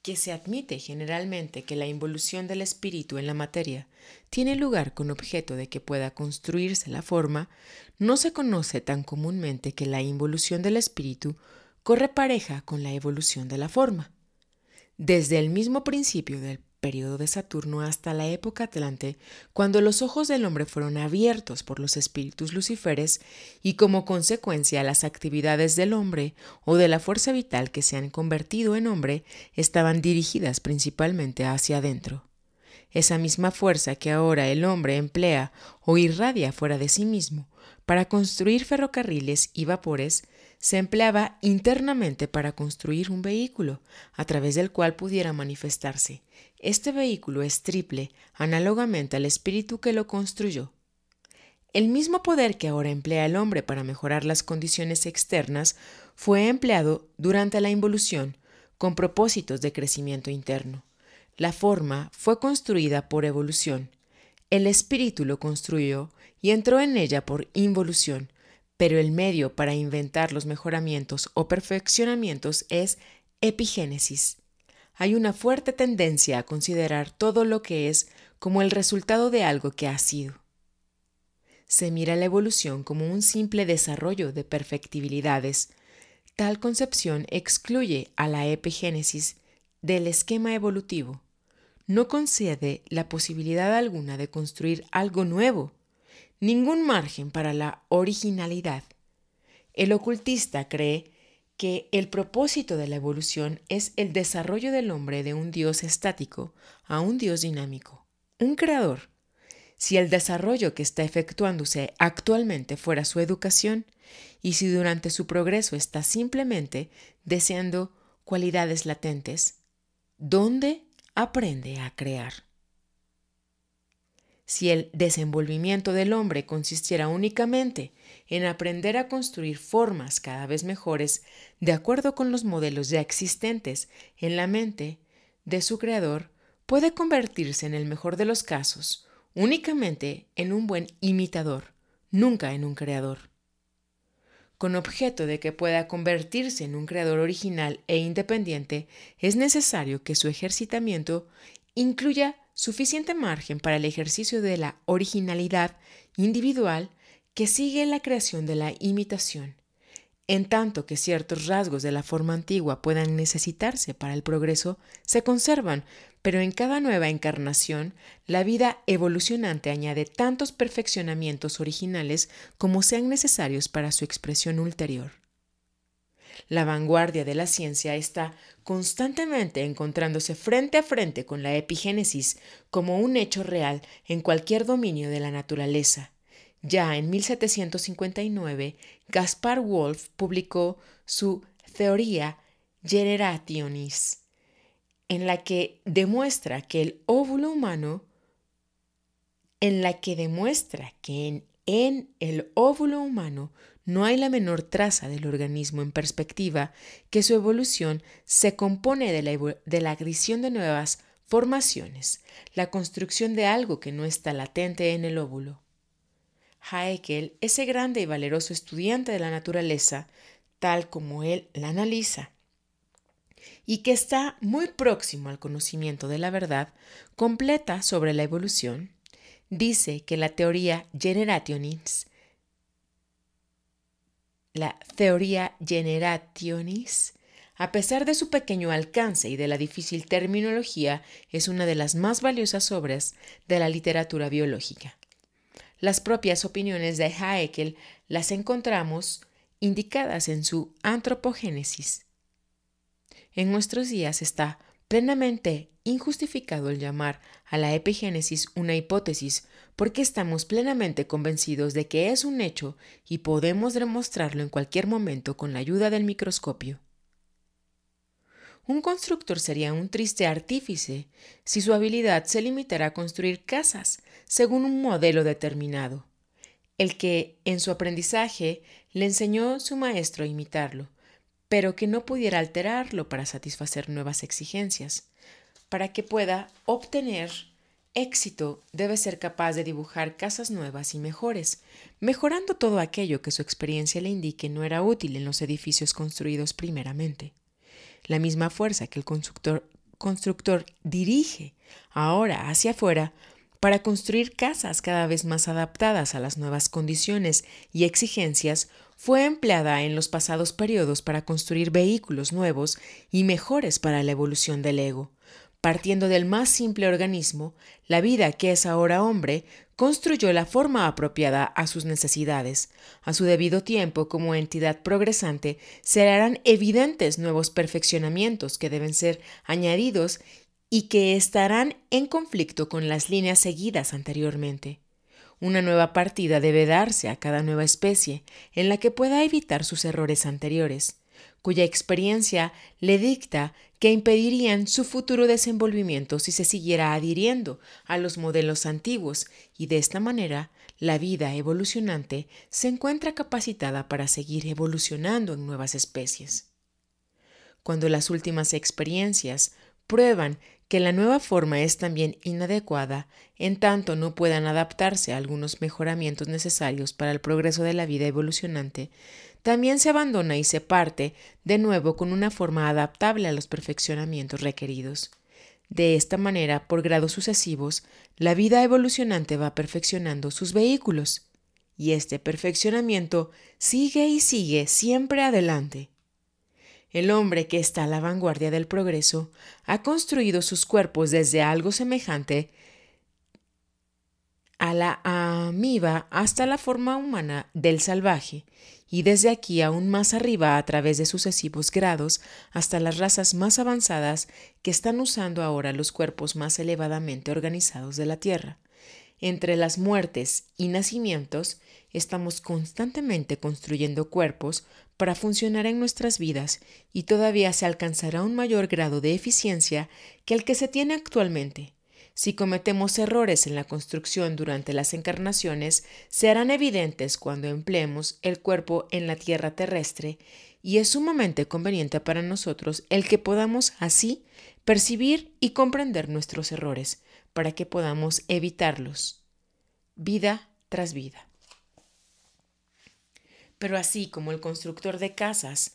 S1: que se admite generalmente que la involución del espíritu en la materia tiene lugar con objeto de que pueda construirse la forma, no se conoce tan comúnmente que la involución del espíritu corre pareja con la evolución de la forma. Desde el mismo principio del periodo de Saturno hasta la época atlante, cuando los ojos del hombre fueron abiertos por los espíritus luciferes y como consecuencia las actividades del hombre o de la fuerza vital que se han convertido en hombre estaban dirigidas principalmente hacia adentro. Esa misma fuerza que ahora el hombre emplea o irradia fuera de sí mismo para construir ferrocarriles y vapores se empleaba internamente para construir un vehículo a través del cual pudiera manifestarse este vehículo es triple, análogamente al espíritu que lo construyó. El mismo poder que ahora emplea el hombre para mejorar las condiciones externas fue empleado durante la involución con propósitos de crecimiento interno. La forma fue construida por evolución. El espíritu lo construyó y entró en ella por involución, pero el medio para inventar los mejoramientos o perfeccionamientos es epigénesis hay una fuerte tendencia a considerar todo lo que es como el resultado de algo que ha sido. Se mira la evolución como un simple desarrollo de perfectibilidades. Tal concepción excluye a la epigénesis del esquema evolutivo. No concede la posibilidad alguna de construir algo nuevo, ningún margen para la originalidad. El ocultista cree que que el propósito de la evolución es el desarrollo del hombre de un Dios estático a un Dios dinámico, un creador. Si el desarrollo que está efectuándose actualmente fuera su educación, y si durante su progreso está simplemente deseando cualidades latentes, ¿dónde aprende a crear? Si el desenvolvimiento del hombre consistiera únicamente en aprender a construir formas cada vez mejores de acuerdo con los modelos ya existentes en la mente de su creador, puede convertirse en el mejor de los casos únicamente en un buen imitador, nunca en un creador. Con objeto de que pueda convertirse en un creador original e independiente, es necesario que su ejercitamiento incluya suficiente margen para el ejercicio de la originalidad individual que sigue la creación de la imitación, en tanto que ciertos rasgos de la forma antigua puedan necesitarse para el progreso, se conservan, pero en cada nueva encarnación, la vida evolucionante añade tantos perfeccionamientos originales como sean necesarios para su expresión ulterior. La vanguardia de la ciencia está constantemente encontrándose frente a frente con la epigénesis como un hecho real en cualquier dominio de la naturaleza. Ya en 1759, Gaspar Wolff publicó su Teoría Generationis, en la que demuestra que el óvulo humano en la que demuestra que en, el óvulo humano no hay la menor traza del organismo en perspectiva que su evolución se compone de la, de de nuevas formaciones, la construcción de algo que no está latente en el óvulo. Haeckel, ese grande y valeroso estudiante de la naturaleza, tal como él la analiza, y que está muy próximo al conocimiento de la verdad completa sobre la evolución, dice que la teoría Generationis la teoría generationis, a pesar de su pequeño alcance y de la difícil terminología, es una de las más valiosas obras de la literatura biológica. Las propias opiniones de Haeckel las encontramos indicadas en su antropogénesis. En nuestros días está plenamente injustificado el llamar a la epigénesis una hipótesis porque estamos plenamente convencidos de que es un hecho y podemos demostrarlo en cualquier momento con la ayuda del microscopio. Un constructor sería un triste artífice si su habilidad se limitara a construir casas según un modelo determinado, el que, en su aprendizaje, le enseñó su maestro a imitarlo, pero que no pudiera alterarlo para satisfacer nuevas exigencias, para que pueda obtener éxito debe ser capaz de dibujar casas nuevas y mejores, mejorando todo aquello que su experiencia le indique no era útil en los edificios construidos primeramente. La misma fuerza que el constructor, dirige ahora hacia afuera para construir casas cada vez más adaptadas a las nuevas condiciones y exigencias fue empleada en los pasados periodos para construir vehículos nuevos y mejores para la evolución del ego Partiendo del más simple organismo, la vida que es ahora hombre construyó la forma apropiada a sus necesidades. A su debido tiempo, como entidad progresante, se harán evidentes nuevos perfeccionamientos que deben ser añadidos y que estarán en conflicto con las líneas seguidas anteriormente. Una nueva partida debe darse a cada nueva especie, en la que pueda evitar sus errores anteriores cuya experiencia le dicta que impedirían su futuro desenvolvimiento si se siguiera adhiriendo a los modelos antiguos y de esta manera la vida evolucionante se encuentra capacitada para seguir evolucionando en nuevas especies. Cuando las últimas experiencias prueban que la nueva forma es también inadecuada, en tanto no puedan adaptarse a algunos mejoramientos necesarios para el progreso de la vida evolucionante, también se abandona y se parte de nuevo con una forma adaptable a los perfeccionamientos requeridos. De esta manera, por grados sucesivos, la vida evolucionante va perfeccionando sus vehículos. Y este perfeccionamiento sigue y sigue siempre adelante. El hombre que está a la vanguardia del progreso ha construido sus cuerpos desde algo semejante a la amiba hasta la forma humana del salvaje y desde aquí aún más arriba a través de sucesivos grados hasta las razas más avanzadas que están usando ahora los cuerpos más elevadamente organizados de la Tierra. Entre las muertes y nacimientos, estamos constantemente construyendo cuerpos para funcionar en nuestras vidas y todavía se alcanzará un mayor grado de eficiencia que el que se tiene actualmente, si cometemos errores en la construcción durante las encarnaciones, serán evidentes cuando empleemos el cuerpo en la tierra terrestre y es sumamente conveniente para nosotros el que podamos así percibir y comprender nuestros errores para que podamos evitarlos, vida tras vida. Pero así como el constructor de casas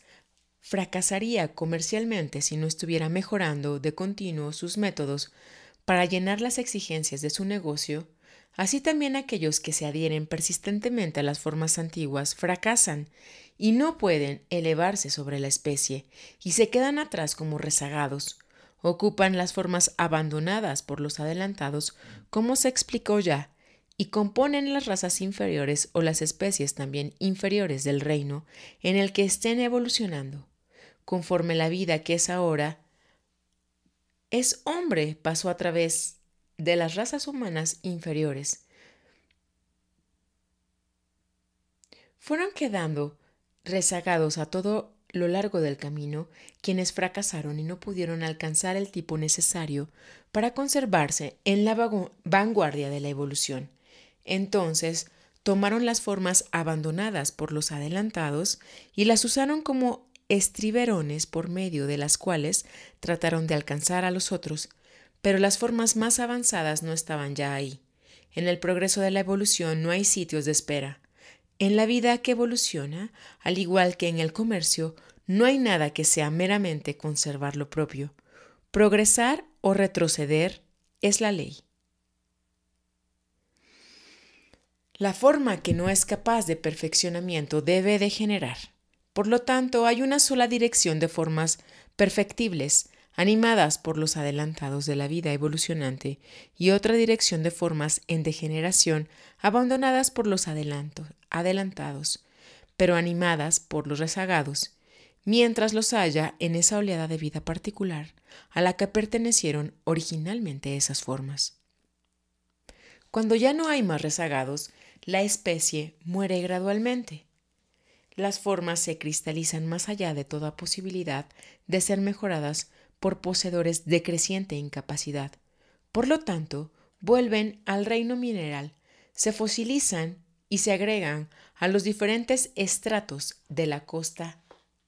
S1: fracasaría comercialmente si no estuviera mejorando de continuo sus métodos, para llenar las exigencias de su negocio, así también aquellos que se adhieren persistentemente a las formas antiguas fracasan y no pueden elevarse sobre la especie y se quedan atrás como rezagados, ocupan las formas abandonadas por los adelantados, como se explicó ya, y componen las razas inferiores o las especies también inferiores del reino en el que estén evolucionando. Conforme la vida que es ahora es hombre pasó a través de las razas humanas inferiores. Fueron quedando rezagados a todo lo largo del camino quienes fracasaron y no pudieron alcanzar el tipo necesario para conservarse en la vanguardia de la evolución. Entonces, tomaron las formas abandonadas por los adelantados y las usaron como estriberones por medio de las cuales trataron de alcanzar a los otros, pero las formas más avanzadas no estaban ya ahí. En el progreso de la evolución no hay sitios de espera. En la vida que evoluciona, al igual que en el comercio, no hay nada que sea meramente conservar lo propio. Progresar o retroceder es la ley. La forma que no es capaz de perfeccionamiento debe degenerar. Por lo tanto, hay una sola dirección de formas perfectibles, animadas por los adelantados de la vida evolucionante, y otra dirección de formas en degeneración, abandonadas por los adelantados, pero animadas por los rezagados, mientras los haya en esa oleada de vida particular a la que pertenecieron originalmente esas formas. Cuando ya no hay más rezagados, la especie muere gradualmente las formas se cristalizan más allá de toda posibilidad de ser mejoradas por poseedores de creciente incapacidad. Por lo tanto, vuelven al reino mineral, se fosilizan y se agregan a los diferentes estratos de la costa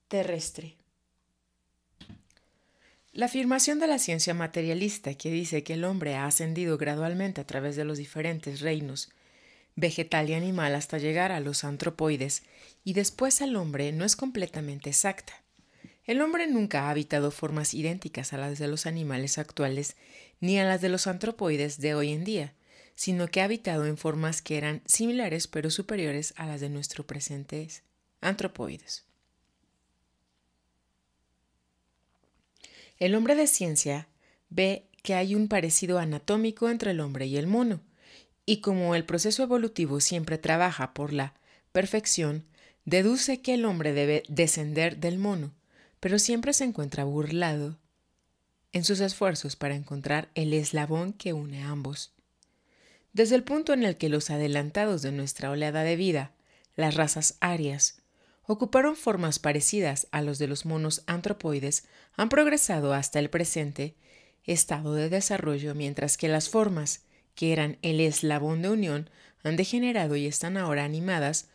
S1: terrestre. La afirmación de la ciencia materialista que dice que el hombre ha ascendido gradualmente a través de los diferentes reinos vegetal y animal hasta llegar a los antropoides y después al hombre no es completamente exacta. El hombre nunca ha habitado formas idénticas a las de los animales actuales ni a las de los antropoides de hoy en día, sino que ha habitado en formas que eran similares pero superiores a las de nuestros presentes antropoides. El hombre de ciencia ve que hay un parecido anatómico entre el hombre y el mono, y como el proceso evolutivo siempre trabaja por la perfección, deduce que el hombre debe descender del mono, pero siempre se encuentra burlado en sus esfuerzos para encontrar el eslabón que une a ambos. Desde el punto en el que los adelantados de nuestra oleada de vida, las razas arias, ocuparon formas parecidas a los de los monos antropoides, han progresado hasta el presente estado de desarrollo, mientras que las formas que eran el eslabón de unión, han degenerado y están ahora animadas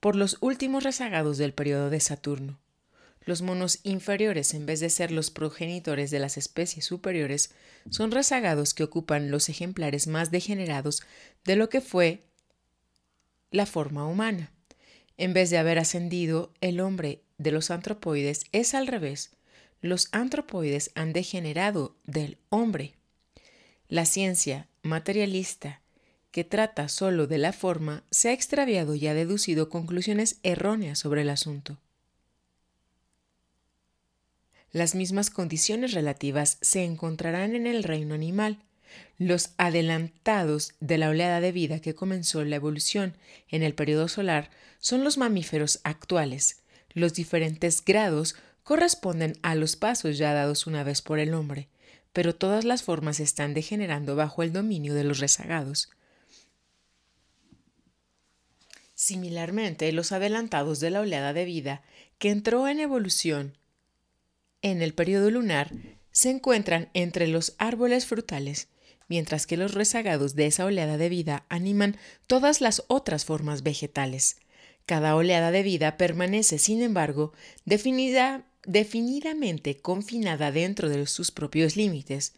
S1: por los últimos rezagados del periodo de Saturno. Los monos inferiores, en vez de ser los progenitores de las especies superiores, son rezagados que ocupan los ejemplares más degenerados de lo que fue la forma humana. En vez de haber ascendido, el hombre de los antropoides es al revés. Los antropoides han degenerado del hombre. La ciencia materialista, que trata solo de la forma, se ha extraviado y ha deducido conclusiones erróneas sobre el asunto. Las mismas condiciones relativas se encontrarán en el reino animal, los adelantados de la oleada de vida que comenzó la evolución en el periodo solar son los mamíferos actuales. Los diferentes grados corresponden a los pasos ya dados una vez por el hombre, pero todas las formas están degenerando bajo el dominio de los rezagados. Similarmente, los adelantados de la oleada de vida, que entró en evolución en el periodo lunar, se encuentran entre los árboles frutales, mientras que los rezagados de esa oleada de vida animan todas las otras formas vegetales. Cada oleada de vida permanece, sin embargo, definida Definidamente confinada dentro de sus propios límites,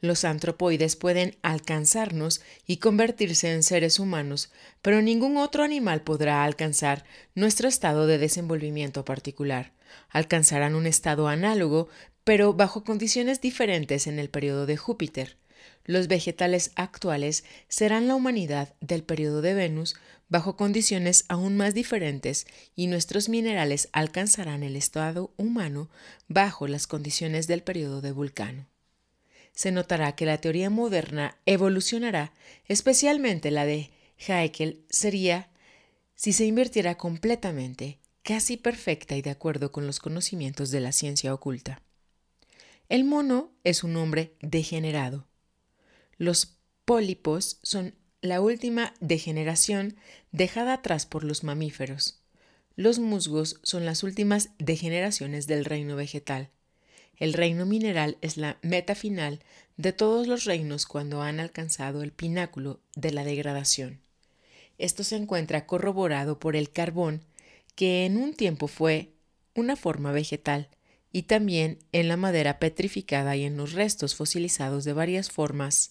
S1: los antropoides pueden alcanzarnos y convertirse en seres humanos, pero ningún otro animal podrá alcanzar nuestro estado de desenvolvimiento particular. Alcanzarán un estado análogo, pero bajo condiciones diferentes en el periodo de Júpiter. Los vegetales actuales serán la humanidad del periodo de Venus bajo condiciones aún más diferentes y nuestros minerales alcanzarán el estado humano bajo las condiciones del periodo de Vulcano. Se notará que la teoría moderna evolucionará, especialmente la de Haeckel sería, si se invirtiera completamente, casi perfecta y de acuerdo con los conocimientos de la ciencia oculta. El mono es un hombre degenerado, los pólipos son la última degeneración dejada atrás por los mamíferos. Los musgos son las últimas degeneraciones del reino vegetal. El reino mineral es la meta final de todos los reinos cuando han alcanzado el pináculo de la degradación. Esto se encuentra corroborado por el carbón, que en un tiempo fue una forma vegetal, y también en la madera petrificada y en los restos fosilizados de varias formas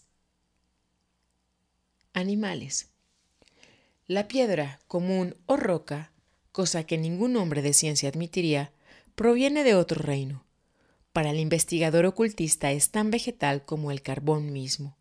S1: Animales. La piedra común o roca, cosa que ningún hombre de ciencia admitiría, proviene de otro reino. Para el investigador ocultista es tan vegetal como el carbón mismo.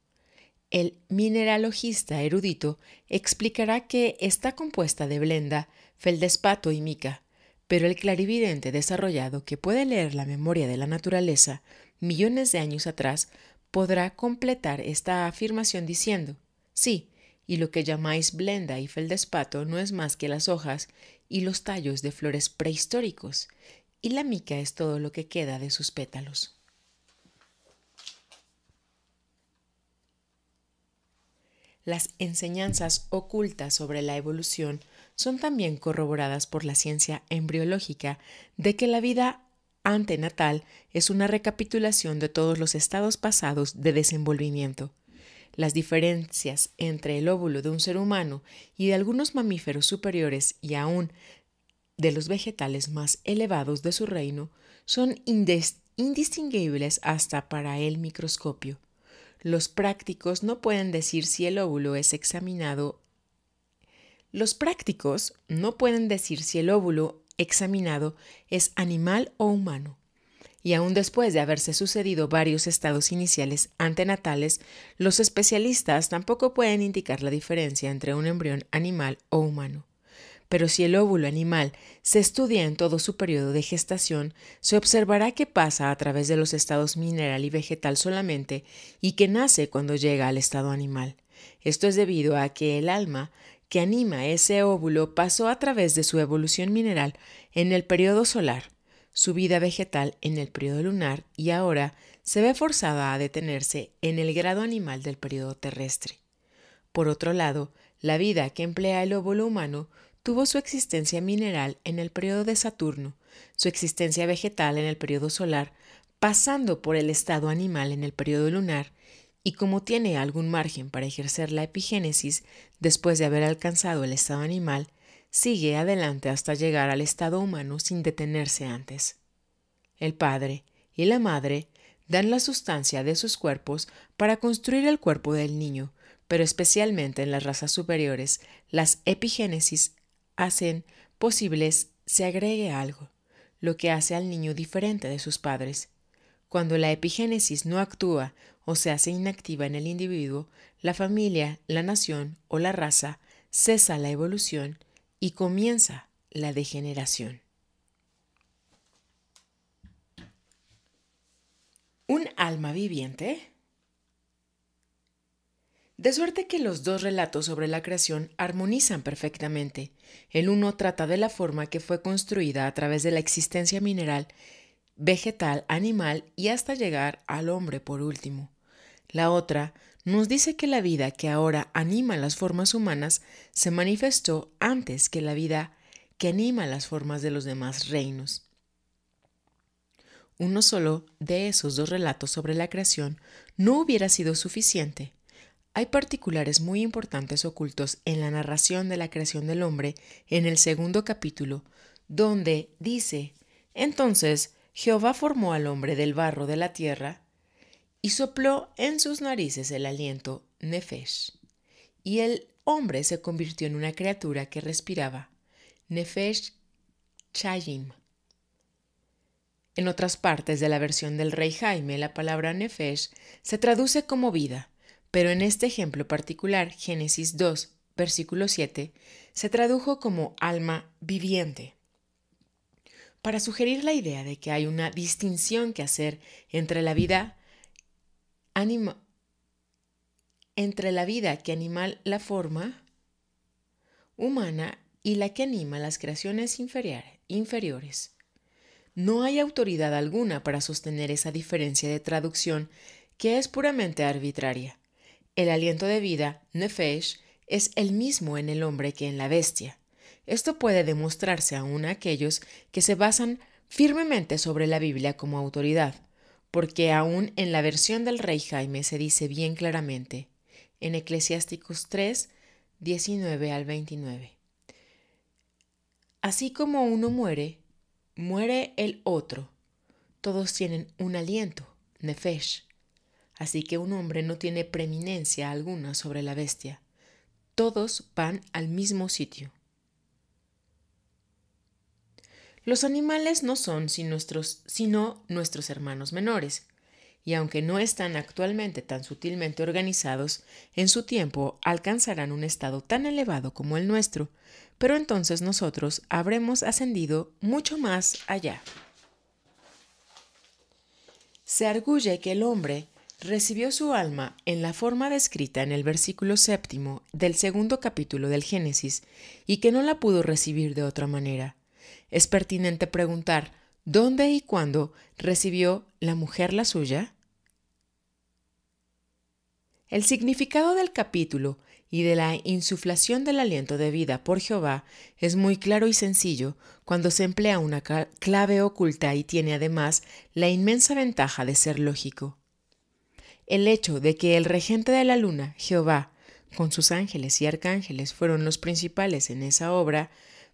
S1: El mineralogista erudito explicará que está compuesta de blenda, feldespato y mica, pero el clarividente desarrollado que puede leer la memoria de la naturaleza millones de años atrás podrá completar esta afirmación diciendo Sí, y lo que llamáis blenda y feldespato no es más que las hojas y los tallos de flores prehistóricos, y la mica es todo lo que queda de sus pétalos. Las enseñanzas ocultas sobre la evolución son también corroboradas por la ciencia embriológica de que la vida antenatal es una recapitulación de todos los estados pasados de desenvolvimiento las diferencias entre el óvulo de un ser humano y de algunos mamíferos superiores y aún de los vegetales más elevados de su reino son indistinguibles hasta para el microscopio. Los prácticos no pueden decir si el óvulo es examinado. Los prácticos no pueden decir si el óvulo examinado es animal o humano y aún después de haberse sucedido varios estados iniciales antenatales, los especialistas tampoco pueden indicar la diferencia entre un embrión animal o humano. Pero si el óvulo animal se estudia en todo su periodo de gestación, se observará que pasa a través de los estados mineral y vegetal solamente y que nace cuando llega al estado animal. Esto es debido a que el alma que anima ese óvulo pasó a través de su evolución mineral en el periodo solar su vida vegetal en el periodo lunar y ahora se ve forzada a detenerse en el grado animal del periodo terrestre. Por otro lado, la vida que emplea el óvulo humano tuvo su existencia mineral en el periodo de Saturno, su existencia vegetal en el periodo solar, pasando por el estado animal en el periodo lunar, y como tiene algún margen para ejercer la epigénesis después de haber alcanzado el estado animal, sigue adelante hasta llegar al estado humano sin detenerse antes. El padre y la madre dan la sustancia de sus cuerpos para construir el cuerpo del niño, pero especialmente en las razas superiores, las epigénesis hacen posibles se agregue algo, lo que hace al niño diferente de sus padres. Cuando la epigénesis no actúa o se hace inactiva en el individuo, la familia, la nación o la raza cesa la evolución y comienza la degeneración. Un alma viviente. De suerte que los dos relatos sobre la creación armonizan perfectamente. El uno trata de la forma que fue construida a través de la existencia mineral, vegetal, animal y hasta llegar al hombre por último. La otra nos dice que la vida que ahora anima las formas humanas se manifestó antes que la vida que anima las formas de los demás reinos. Uno solo de esos dos relatos sobre la creación no hubiera sido suficiente. Hay particulares muy importantes ocultos en la narración de la creación del hombre en el segundo capítulo, donde dice, entonces Jehová formó al hombre del barro de la tierra, y sopló en sus narices el aliento Nefesh. Y el hombre se convirtió en una criatura que respiraba, Nefesh Chayim. En otras partes de la versión del rey Jaime, la palabra Nefesh se traduce como vida, pero en este ejemplo particular, Génesis 2, versículo 7, se tradujo como alma viviente. Para sugerir la idea de que hay una distinción que hacer entre la vida entre la vida que anima la forma humana y la que anima las creaciones inferiores. No hay autoridad alguna para sostener esa diferencia de traducción que es puramente arbitraria. El aliento de vida, nefesh, es el mismo en el hombre que en la bestia. Esto puede demostrarse aún a aquellos que se basan firmemente sobre la Biblia como autoridad, porque aún en la versión del rey Jaime se dice bien claramente, en Eclesiásticos 3, 19 al 29. Así como uno muere, muere el otro. Todos tienen un aliento, nefesh. Así que un hombre no tiene preeminencia alguna sobre la bestia. Todos van al mismo sitio. Los animales no son sino nuestros hermanos menores, y aunque no están actualmente tan sutilmente organizados, en su tiempo alcanzarán un estado tan elevado como el nuestro, pero entonces nosotros habremos ascendido mucho más allá. Se arguye que el hombre recibió su alma en la forma descrita en el versículo séptimo del segundo capítulo del Génesis y que no la pudo recibir de otra manera es pertinente preguntar dónde y cuándo recibió la mujer la suya. El significado del capítulo y de la insuflación del aliento de vida por Jehová es muy claro y sencillo cuando se emplea una clave oculta y tiene además la inmensa ventaja de ser lógico. El hecho de que el regente de la luna, Jehová, con sus ángeles y arcángeles fueron los principales en esa obra,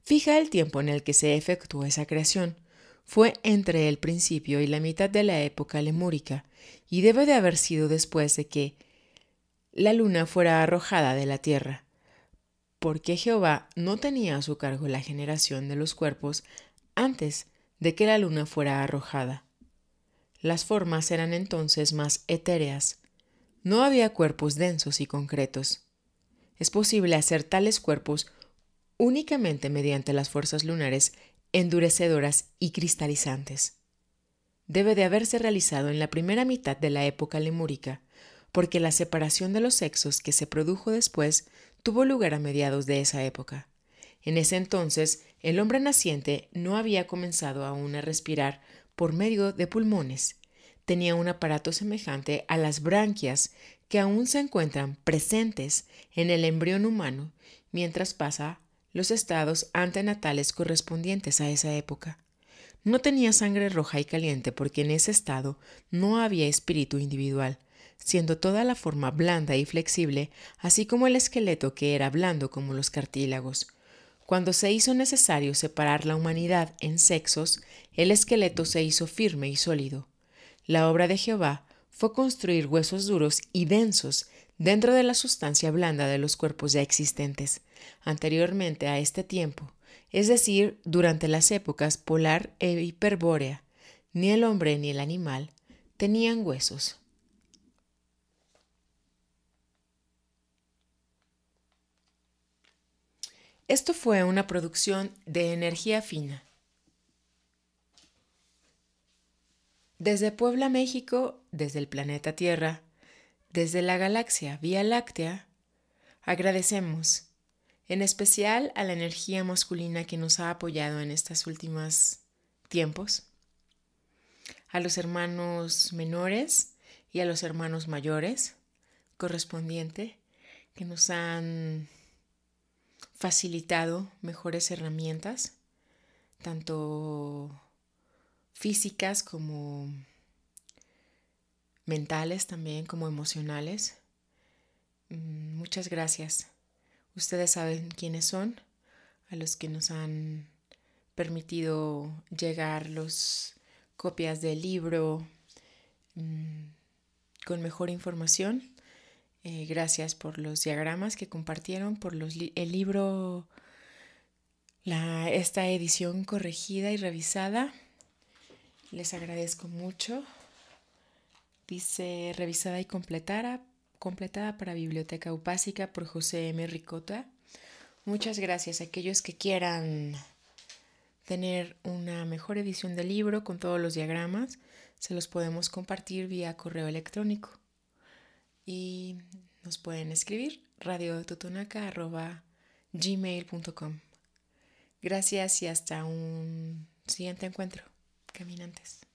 S1: Fija el tiempo en el que se efectuó esa creación. Fue entre el principio y la mitad de la época lemúrica, y debe de haber sido después de que la luna fuera arrojada de la tierra, porque Jehová no tenía a su cargo la generación de los cuerpos antes de que la luna fuera arrojada. Las formas eran entonces más etéreas. No había cuerpos densos y concretos. Es posible hacer tales cuerpos únicamente mediante las fuerzas lunares endurecedoras y cristalizantes. Debe de haberse realizado en la primera mitad de la época lemúrica, porque la separación de los sexos que se produjo después tuvo lugar a mediados de esa época. En ese entonces, el hombre naciente no había comenzado aún a respirar por medio de pulmones. Tenía un aparato semejante a las branquias que aún se encuentran presentes en el embrión humano mientras pasa los estados antenatales correspondientes a esa época. No tenía sangre roja y caliente porque en ese estado no había espíritu individual, siendo toda la forma blanda y flexible, así como el esqueleto que era blando como los cartílagos. Cuando se hizo necesario separar la humanidad en sexos, el esqueleto se hizo firme y sólido. La obra de Jehová fue construir huesos duros y densos dentro de la sustancia blanda de los cuerpos ya existentes, anteriormente a este tiempo, es decir, durante las épocas polar e hiperbórea. Ni el hombre ni el animal tenían huesos. Esto fue una producción de energía fina Desde Puebla, México, desde el planeta Tierra, desde la galaxia Vía Láctea, agradecemos en especial a la energía masculina que nos ha apoyado en estos últimos tiempos, a los hermanos menores y a los hermanos mayores correspondiente, que nos han facilitado mejores herramientas, tanto físicas como mentales también, como emocionales. Mm, muchas gracias. Ustedes saben quiénes son, a los que nos han permitido llegar las copias del libro mm, con mejor información. Eh, gracias por los diagramas que compartieron, por los el libro, esta edición corregida y revisada. Les agradezco mucho. Dice revisada y completada, completada para Biblioteca Upásica por José M. Ricota. Muchas gracias a aquellos que quieran tener una mejor edición del libro con todos los diagramas. Se los podemos compartir vía correo electrónico. Y nos pueden escribir radiototonaca.gmail.com. Gracias y hasta un siguiente encuentro caminantes.